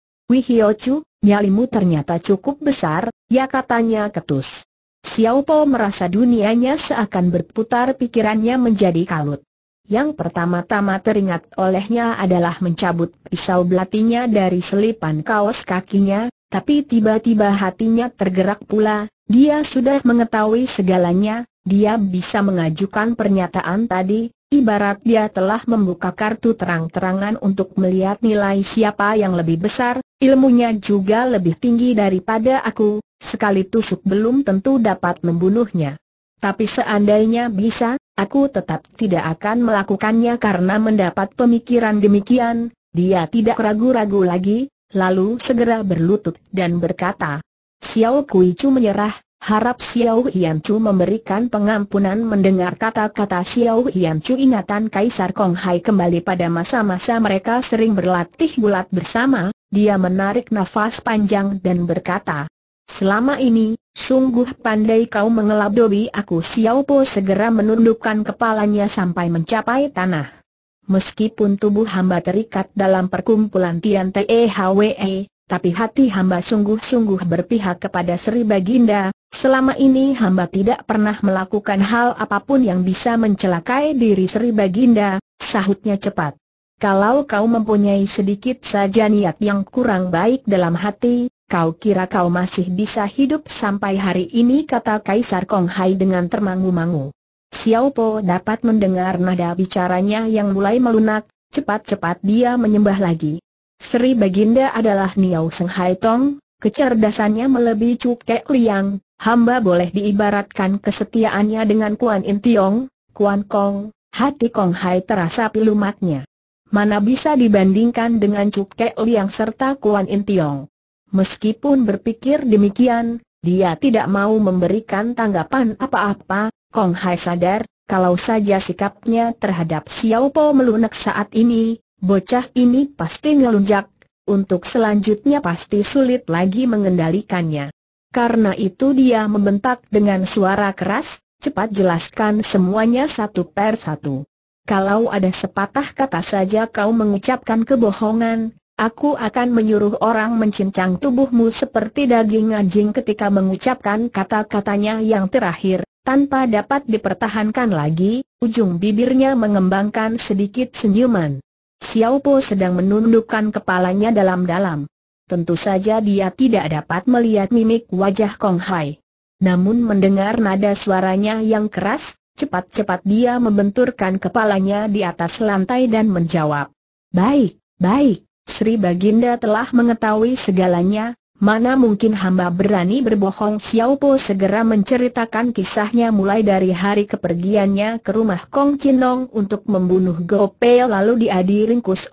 Chu, nyalimu ternyata cukup besar, ya katanya ketus. Xiao Po merasa dunianya seakan berputar pikirannya menjadi kalut. Yang pertama-tama teringat olehnya adalah mencabut pisau belatinya dari selipan kaos kakinya, tapi tiba-tiba hatinya tergerak pula, dia sudah mengetahui segalanya, dia bisa mengajukan pernyataan tadi, ibarat dia telah membuka kartu terang-terangan untuk melihat nilai siapa yang lebih besar, ilmunya juga lebih tinggi daripada aku, sekali tusuk belum tentu dapat membunuhnya. Tapi seandainya bisa, aku tetap tidak akan melakukannya karena mendapat pemikiran demikian, dia tidak ragu-ragu lagi, lalu segera berlutut dan berkata, Xiao Kui Chu menyerah, Harap Xiao Yan Chu memberikan pengampunan mendengar kata-kata Xiao Yan Chu ingatan Kaisar Kong Hai kembali pada masa-masa mereka sering berlatih gulat bersama, dia menarik nafas panjang dan berkata, Selama ini, sungguh pandai kau mengelabui aku Xiao Po segera menundukkan kepalanya sampai mencapai tanah. Meskipun tubuh hamba terikat dalam perkumpulan Tian Te Hwe, tapi hati hamba sungguh-sungguh berpihak kepada Sri Baginda, Selama ini hamba tidak pernah melakukan hal apapun yang bisa mencelakai diri Sri Baginda, sahutnya cepat. Kalau kau mempunyai sedikit saja niat yang kurang baik dalam hati, kau kira kau masih bisa hidup sampai hari ini kata Kaisar Kong Hai dengan termangu-mangu. Xiao Po dapat mendengar nada bicaranya yang mulai melunak, cepat-cepat dia menyembah lagi. Sri Baginda adalah Niao Seng Hai Tong, kecerdasannya melebihi Cuk Kek Liang, Hamba boleh diibaratkan kesetiaannya dengan Kuan In Tiong, Kuan Kong, hati Kong Hai terasa pilumatnya. Mana bisa dibandingkan dengan Cuk Kek Liang serta Kuan In Tiong. Meskipun berpikir demikian, dia tidak mau memberikan tanggapan apa-apa, Kong Hai sadar, kalau saja sikapnya terhadap Xiao Po melunak saat ini, bocah ini pasti ngelunjak, untuk selanjutnya pasti sulit lagi mengendalikannya. Karena itu dia membentak dengan suara keras, cepat jelaskan semuanya satu per satu. Kalau ada sepatah kata saja kau mengucapkan kebohongan, Aku akan menyuruh orang mencincang tubuhmu seperti daging anjing ketika mengucapkan kata-katanya yang terakhir, tanpa dapat dipertahankan lagi, ujung bibirnya mengembangkan sedikit senyuman. Xiao Po sedang menundukkan kepalanya dalam-dalam. Tentu saja dia tidak dapat melihat mimik wajah Kong Hai. Namun mendengar nada suaranya yang keras, cepat-cepat dia membenturkan kepalanya di atas lantai dan menjawab. Baik, baik, Sri Baginda telah mengetahui segalanya, mana mungkin hamba berani berbohong Xiao Po segera menceritakan kisahnya mulai dari hari kepergiannya ke rumah Kong Chinong untuk membunuh Go Pei lalu dia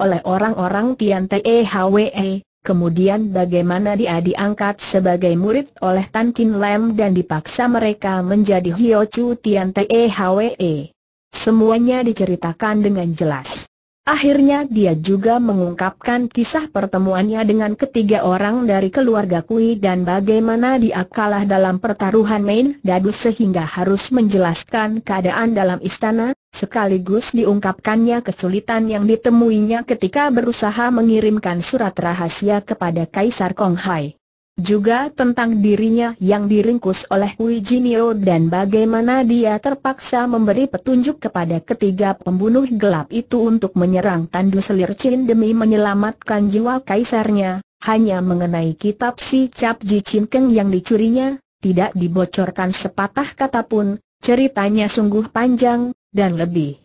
oleh orang-orang Tian Te Hwe Kemudian bagaimana dia diangkat sebagai murid oleh Tan Kin Lam dan dipaksa mereka menjadi Hyo Chu Tian Te Hwe. Semuanya diceritakan dengan jelas. Akhirnya dia juga mengungkapkan kisah pertemuannya dengan ketiga orang dari keluarga Kui dan bagaimana dia kalah dalam pertaruhan main dadu sehingga harus menjelaskan keadaan dalam istana, sekaligus diungkapkannya kesulitan yang ditemuinya ketika berusaha mengirimkan surat rahasia kepada Kaisar Konghai. Juga tentang dirinya yang diringkus oleh Hui Jinio dan bagaimana dia terpaksa memberi petunjuk kepada ketiga pembunuh gelap itu untuk menyerang Tandu Selir Chin demi menyelamatkan jiwa kaisarnya, hanya mengenai kitab si Cap Ji Chin Keng yang dicurinya, tidak dibocorkan sepatah kata pun, ceritanya sungguh panjang, dan lebih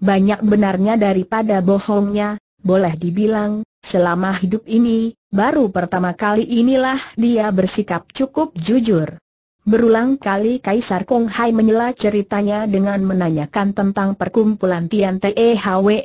banyak benarnya daripada bohongnya, boleh dibilang, Selama hidup ini, baru pertama kali inilah dia bersikap cukup jujur. Berulang kali Kaisar Kong Hai menyela ceritanya dengan menanyakan tentang perkumpulan Tian Te Hwe,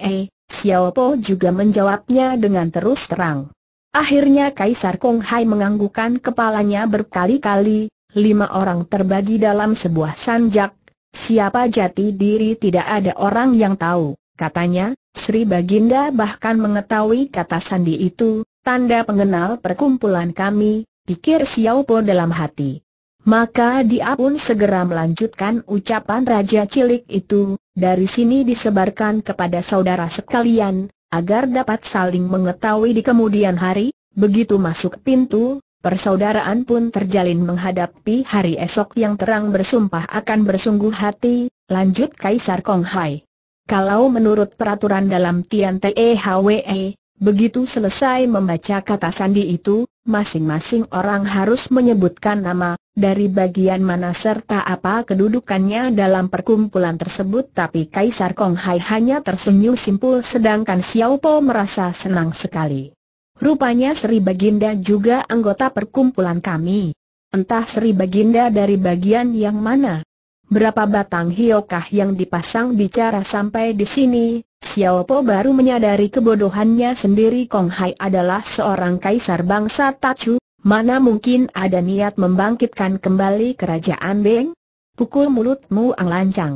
Xiao Po juga menjawabnya dengan terus terang. Akhirnya Kaisar Kong Hai menganggukkan kepalanya berkali-kali, lima orang terbagi dalam sebuah sanjak, siapa jati diri tidak ada orang yang tahu, katanya, Sri Baginda bahkan mengetahui kata sandi itu, tanda pengenal perkumpulan kami, pikir Xiao Po dalam hati. Maka dia pun segera melanjutkan ucapan Raja Cilik itu, dari sini disebarkan kepada saudara sekalian, agar dapat saling mengetahui di kemudian hari, begitu masuk pintu, persaudaraan pun terjalin menghadapi hari esok yang terang bersumpah akan bersungguh hati, lanjut Kaisar Kong Hai. Kalau menurut peraturan dalam Tian Te Hwe, begitu selesai membaca kata sandi itu, masing-masing orang harus menyebutkan nama, dari bagian mana serta apa kedudukannya dalam perkumpulan tersebut tapi Kaisar Kong Hai hanya tersenyum simpul sedangkan Xiao Po merasa senang sekali. Rupanya Sri Baginda juga anggota perkumpulan kami. Entah Sri Baginda dari bagian yang mana, Berapa batang hiokah yang dipasang bicara sampai di sini, Xiao Po baru menyadari kebodohannya sendiri Kong Hai adalah seorang kaisar bangsa Tachu, mana mungkin ada niat membangkitkan kembali kerajaan Beng? Pukul mulutmu ang lancang.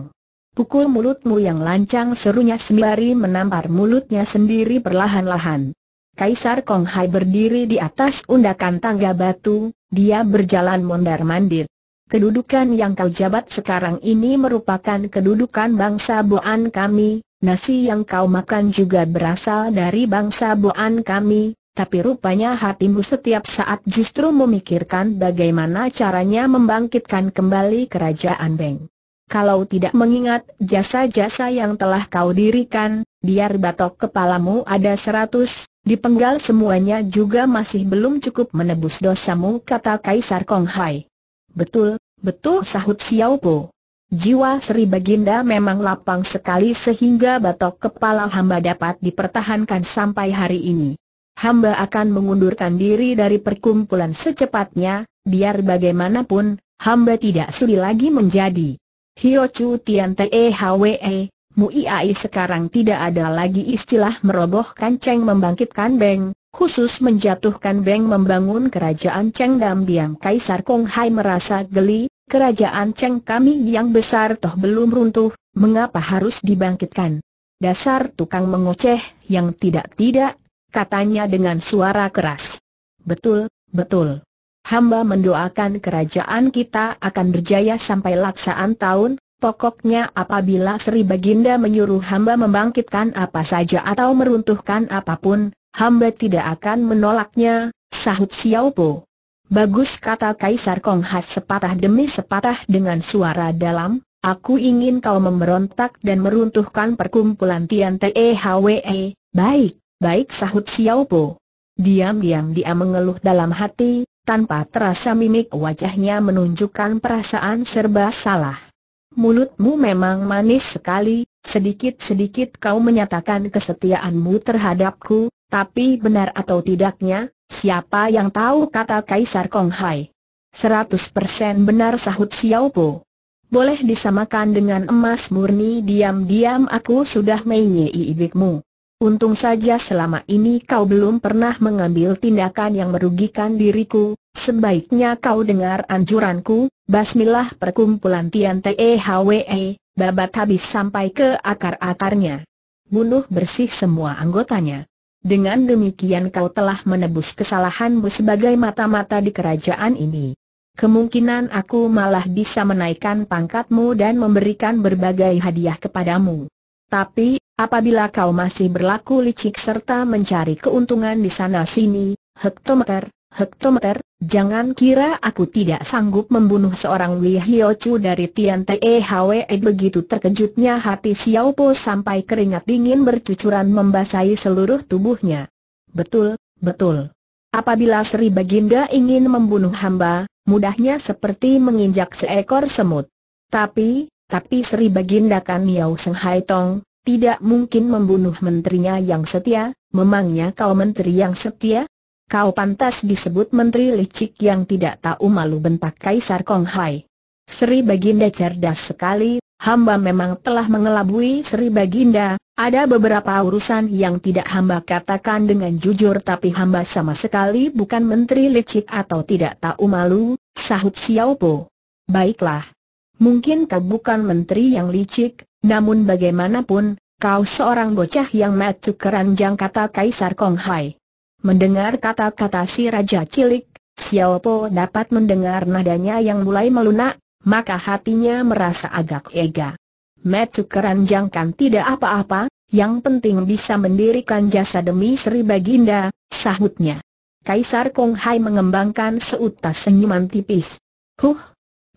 Pukul mulutmu yang lancang serunya sembari menampar mulutnya sendiri perlahan-lahan. Kaisar Kong Hai berdiri di atas undakan tangga batu, dia berjalan mondar-mandir kedudukan yang kau jabat sekarang ini merupakan kedudukan bangsa Boan kami, nasi yang kau makan juga berasal dari bangsa Boan kami, tapi rupanya hatimu setiap saat justru memikirkan bagaimana caranya membangkitkan kembali kerajaan Beng. Kalau tidak mengingat jasa-jasa yang telah kau dirikan, biar batok kepalamu ada seratus, dipenggal semuanya juga masih belum cukup menebus dosamu kata Kaisar Konghai. Betul, betul sahut Xiao Po. Jiwa Sri Baginda memang lapang sekali sehingga batok kepala hamba dapat dipertahankan sampai hari ini. Hamba akan mengundurkan diri dari perkumpulan secepatnya, biar bagaimanapun, hamba tidak sudi lagi menjadi Hio Chu Tian Te Hwe, e, Mu Iai sekarang tidak ada lagi istilah merobohkan ceng membangkitkan beng, khusus menjatuhkan Beng membangun kerajaan Cheng Dam Biang Kaisar Kong Hai merasa geli, kerajaan Cheng kami yang besar toh belum runtuh, mengapa harus dibangkitkan? Dasar tukang mengoceh yang tidak-tidak, katanya dengan suara keras. Betul, betul. Hamba mendoakan kerajaan kita akan berjaya sampai laksaan tahun, Pokoknya apabila Sri Baginda menyuruh hamba membangkitkan apa saja atau meruntuhkan apapun, Hamba tidak akan menolaknya, sahut Xiao Xiaopo. Bagus kata Kaisar Konghas sepatah demi sepatah dengan suara dalam, aku ingin kau memberontak dan meruntuhkan perkumpulan Tian Te e Hwe. E. Baik, baik sahut Xiao Xiaopo. Diam-diam dia mengeluh dalam hati, tanpa terasa mimik wajahnya menunjukkan perasaan serba salah. Mulutmu memang manis sekali, sedikit-sedikit kau menyatakan kesetiaanmu terhadapku, tapi benar atau tidaknya, siapa yang tahu kata Kaisar Kong Hai? Seratus persen benar sahut Xiao Po. Boleh disamakan dengan emas murni diam-diam aku sudah menyei ibikmu. Untung saja selama ini kau belum pernah mengambil tindakan yang merugikan diriku, sebaiknya kau dengar anjuranku, basmilah perkumpulan Tian TEHWE, babat habis sampai ke akar-akarnya. Bunuh bersih semua anggotanya. Dengan demikian kau telah menebus kesalahanmu sebagai mata-mata di kerajaan ini. Kemungkinan aku malah bisa menaikkan pangkatmu dan memberikan berbagai hadiah kepadamu. Tapi, apabila kau masih berlaku licik serta mencari keuntungan di sana-sini, hektometer, Hektometer, jangan kira aku tidak sanggup membunuh seorang Wei Hio dari Tian Te Hwe begitu terkejutnya hati Xiao Po sampai keringat dingin bercucuran membasahi seluruh tubuhnya. Betul, betul. Apabila Sri Baginda ingin membunuh hamba, mudahnya seperti menginjak seekor semut. Tapi, tapi Sri Baginda kan Yao Seng Hai Tong, tidak mungkin membunuh menterinya yang setia, memangnya kau menteri yang setia? Kau pantas disebut menteri licik yang tidak tahu malu bentak Kaisar Kong Hai. Sri Baginda cerdas sekali, hamba memang telah mengelabui Sri Baginda, ada beberapa urusan yang tidak hamba katakan dengan jujur tapi hamba sama sekali bukan menteri licik atau tidak tahu malu, sahut Xiao Po. Baiklah. Mungkin kau bukan menteri yang licik, namun bagaimanapun, kau seorang bocah yang matuk keranjang kata Kaisar Kong Hai. Mendengar kata-kata si Raja Cilik, Xiao Po dapat mendengar nadanya yang mulai melunak, maka hatinya merasa agak ega. Metu keranjangkan tidak apa-apa, yang penting bisa mendirikan jasa demi Sri Baginda, sahutnya. Kaisar Kong Hai mengembangkan seutas senyuman tipis. Huh,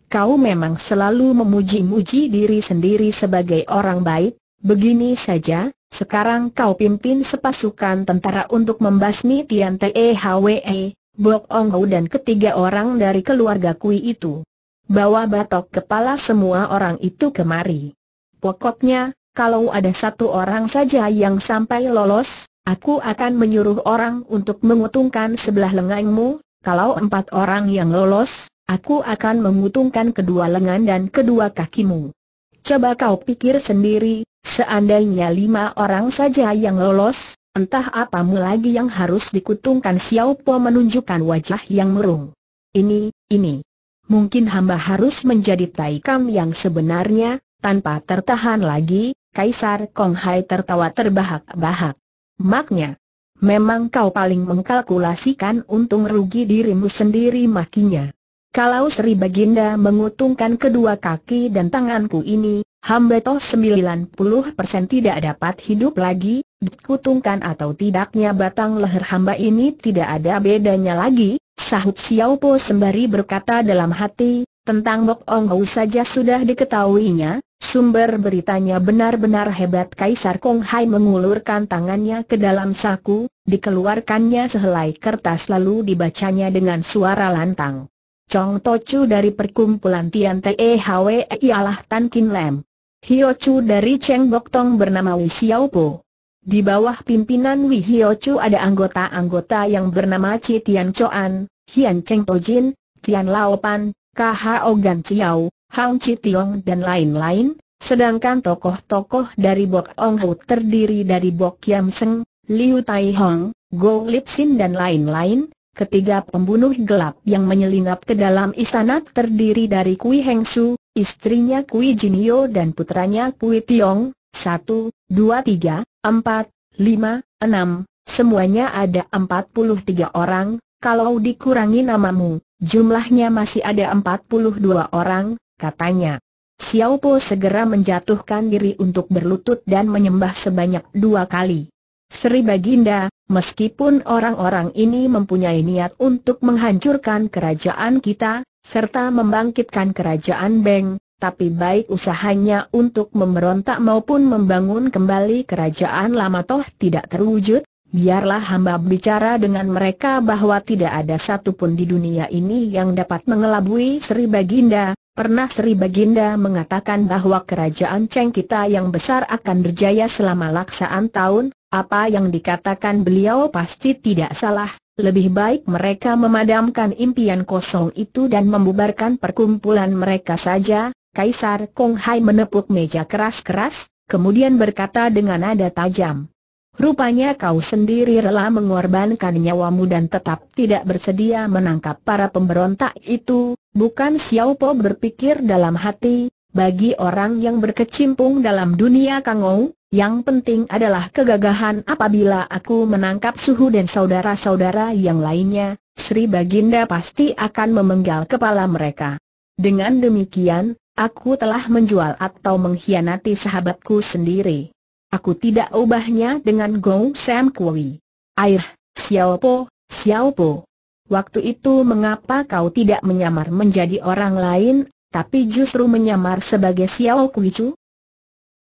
kau memang selalu memuji-muji diri sendiri sebagai orang baik, begini saja, sekarang kau pimpin sepasukan tentara untuk membasmi Tian Te Hwe, Bok Ong Ho dan ketiga orang dari keluarga Kui itu. Bawa batok kepala semua orang itu kemari. Pokoknya, kalau ada satu orang saja yang sampai lolos, aku akan menyuruh orang untuk mengutungkan sebelah lenganmu, kalau empat orang yang lolos, aku akan mengutungkan kedua lengan dan kedua kakimu. Coba kau pikir sendiri, Seandainya lima orang saja yang lolos, entah apa lagi yang harus dikutungkan Xiao Po menunjukkan wajah yang merung. Ini, ini. Mungkin hamba harus menjadi taikam yang sebenarnya, tanpa tertahan lagi, Kaisar Kong Hai tertawa terbahak-bahak. Maknya, memang kau paling mengkalkulasikan untung rugi dirimu sendiri makinya. Kalau Sri Baginda mengutungkan kedua kaki dan tanganku ini, Hamba toh 90% tidak dapat hidup lagi, dikutungkan atau tidaknya batang leher hamba ini tidak ada bedanya lagi, sahut Xiao Po sembari berkata dalam hati, tentang Bok Ong Hou saja sudah diketahuinya, sumber beritanya benar-benar hebat Kaisar Kong Hai mengulurkan tangannya ke dalam saku, dikeluarkannya sehelai kertas lalu dibacanya dengan suara lantang. Chong Tochu dari perkumpulan Tian Te Hwe ialah Tan Kin Lam. Hiochu dari Cheng Bok Tong bernama Li Xiaopo. Di bawah pimpinan Hio Hiochu ada anggota-anggota yang bernama Chi Tian Choan, Hian Cheng To Jin, Tian Pan, K.H.O. Gan Chiao, Hang Chi Tiong dan lain-lain, sedangkan tokoh-tokoh dari Bok Ong Hu terdiri dari Bok Yam Seng, Liu Tai Hong, Go Lip Sin dan lain-lain, Ketiga pembunuh gelap yang menyelinap ke dalam istana terdiri dari Kui Heng Su, istrinya Kui Jinio dan putranya Kui Tiong, satu, dua, tiga, empat, lima, enam, semuanya ada empat puluh tiga orang, kalau dikurangi namamu, jumlahnya masih ada empat puluh dua orang, katanya. Xiao Po segera menjatuhkan diri untuk berlutut dan menyembah sebanyak dua kali. Sri Baginda, Meskipun orang-orang ini mempunyai niat untuk menghancurkan kerajaan kita, serta membangkitkan kerajaan Beng, tapi baik usahanya untuk memberontak maupun membangun kembali kerajaan lama toh tidak terwujud, biarlah hamba bicara dengan mereka bahwa tidak ada satupun di dunia ini yang dapat mengelabui Sri Baginda. Pernah Sri Baginda mengatakan bahwa kerajaan Cheng kita yang besar akan berjaya selama laksaan tahun, apa yang dikatakan beliau pasti tidak salah, lebih baik mereka memadamkan impian kosong itu dan membubarkan perkumpulan mereka saja, Kaisar Kong Hai menepuk meja keras-keras, kemudian berkata dengan nada tajam. Rupanya kau sendiri rela mengorbankan nyawamu dan tetap tidak bersedia menangkap para pemberontak itu, bukan Xiao Po berpikir dalam hati, bagi orang yang berkecimpung dalam dunia kangou, yang penting adalah kegagahan apabila aku menangkap suhu dan saudara-saudara yang lainnya, Sri Baginda pasti akan memenggal kepala mereka. Dengan demikian, aku telah menjual atau mengkhianati sahabatku sendiri. Aku tidak ubahnya dengan Gong Sam Kui. Air, Xiao Po. Waktu itu mengapa kau tidak menyamar menjadi orang lain, tapi justru menyamar sebagai Xiao Kui Chu?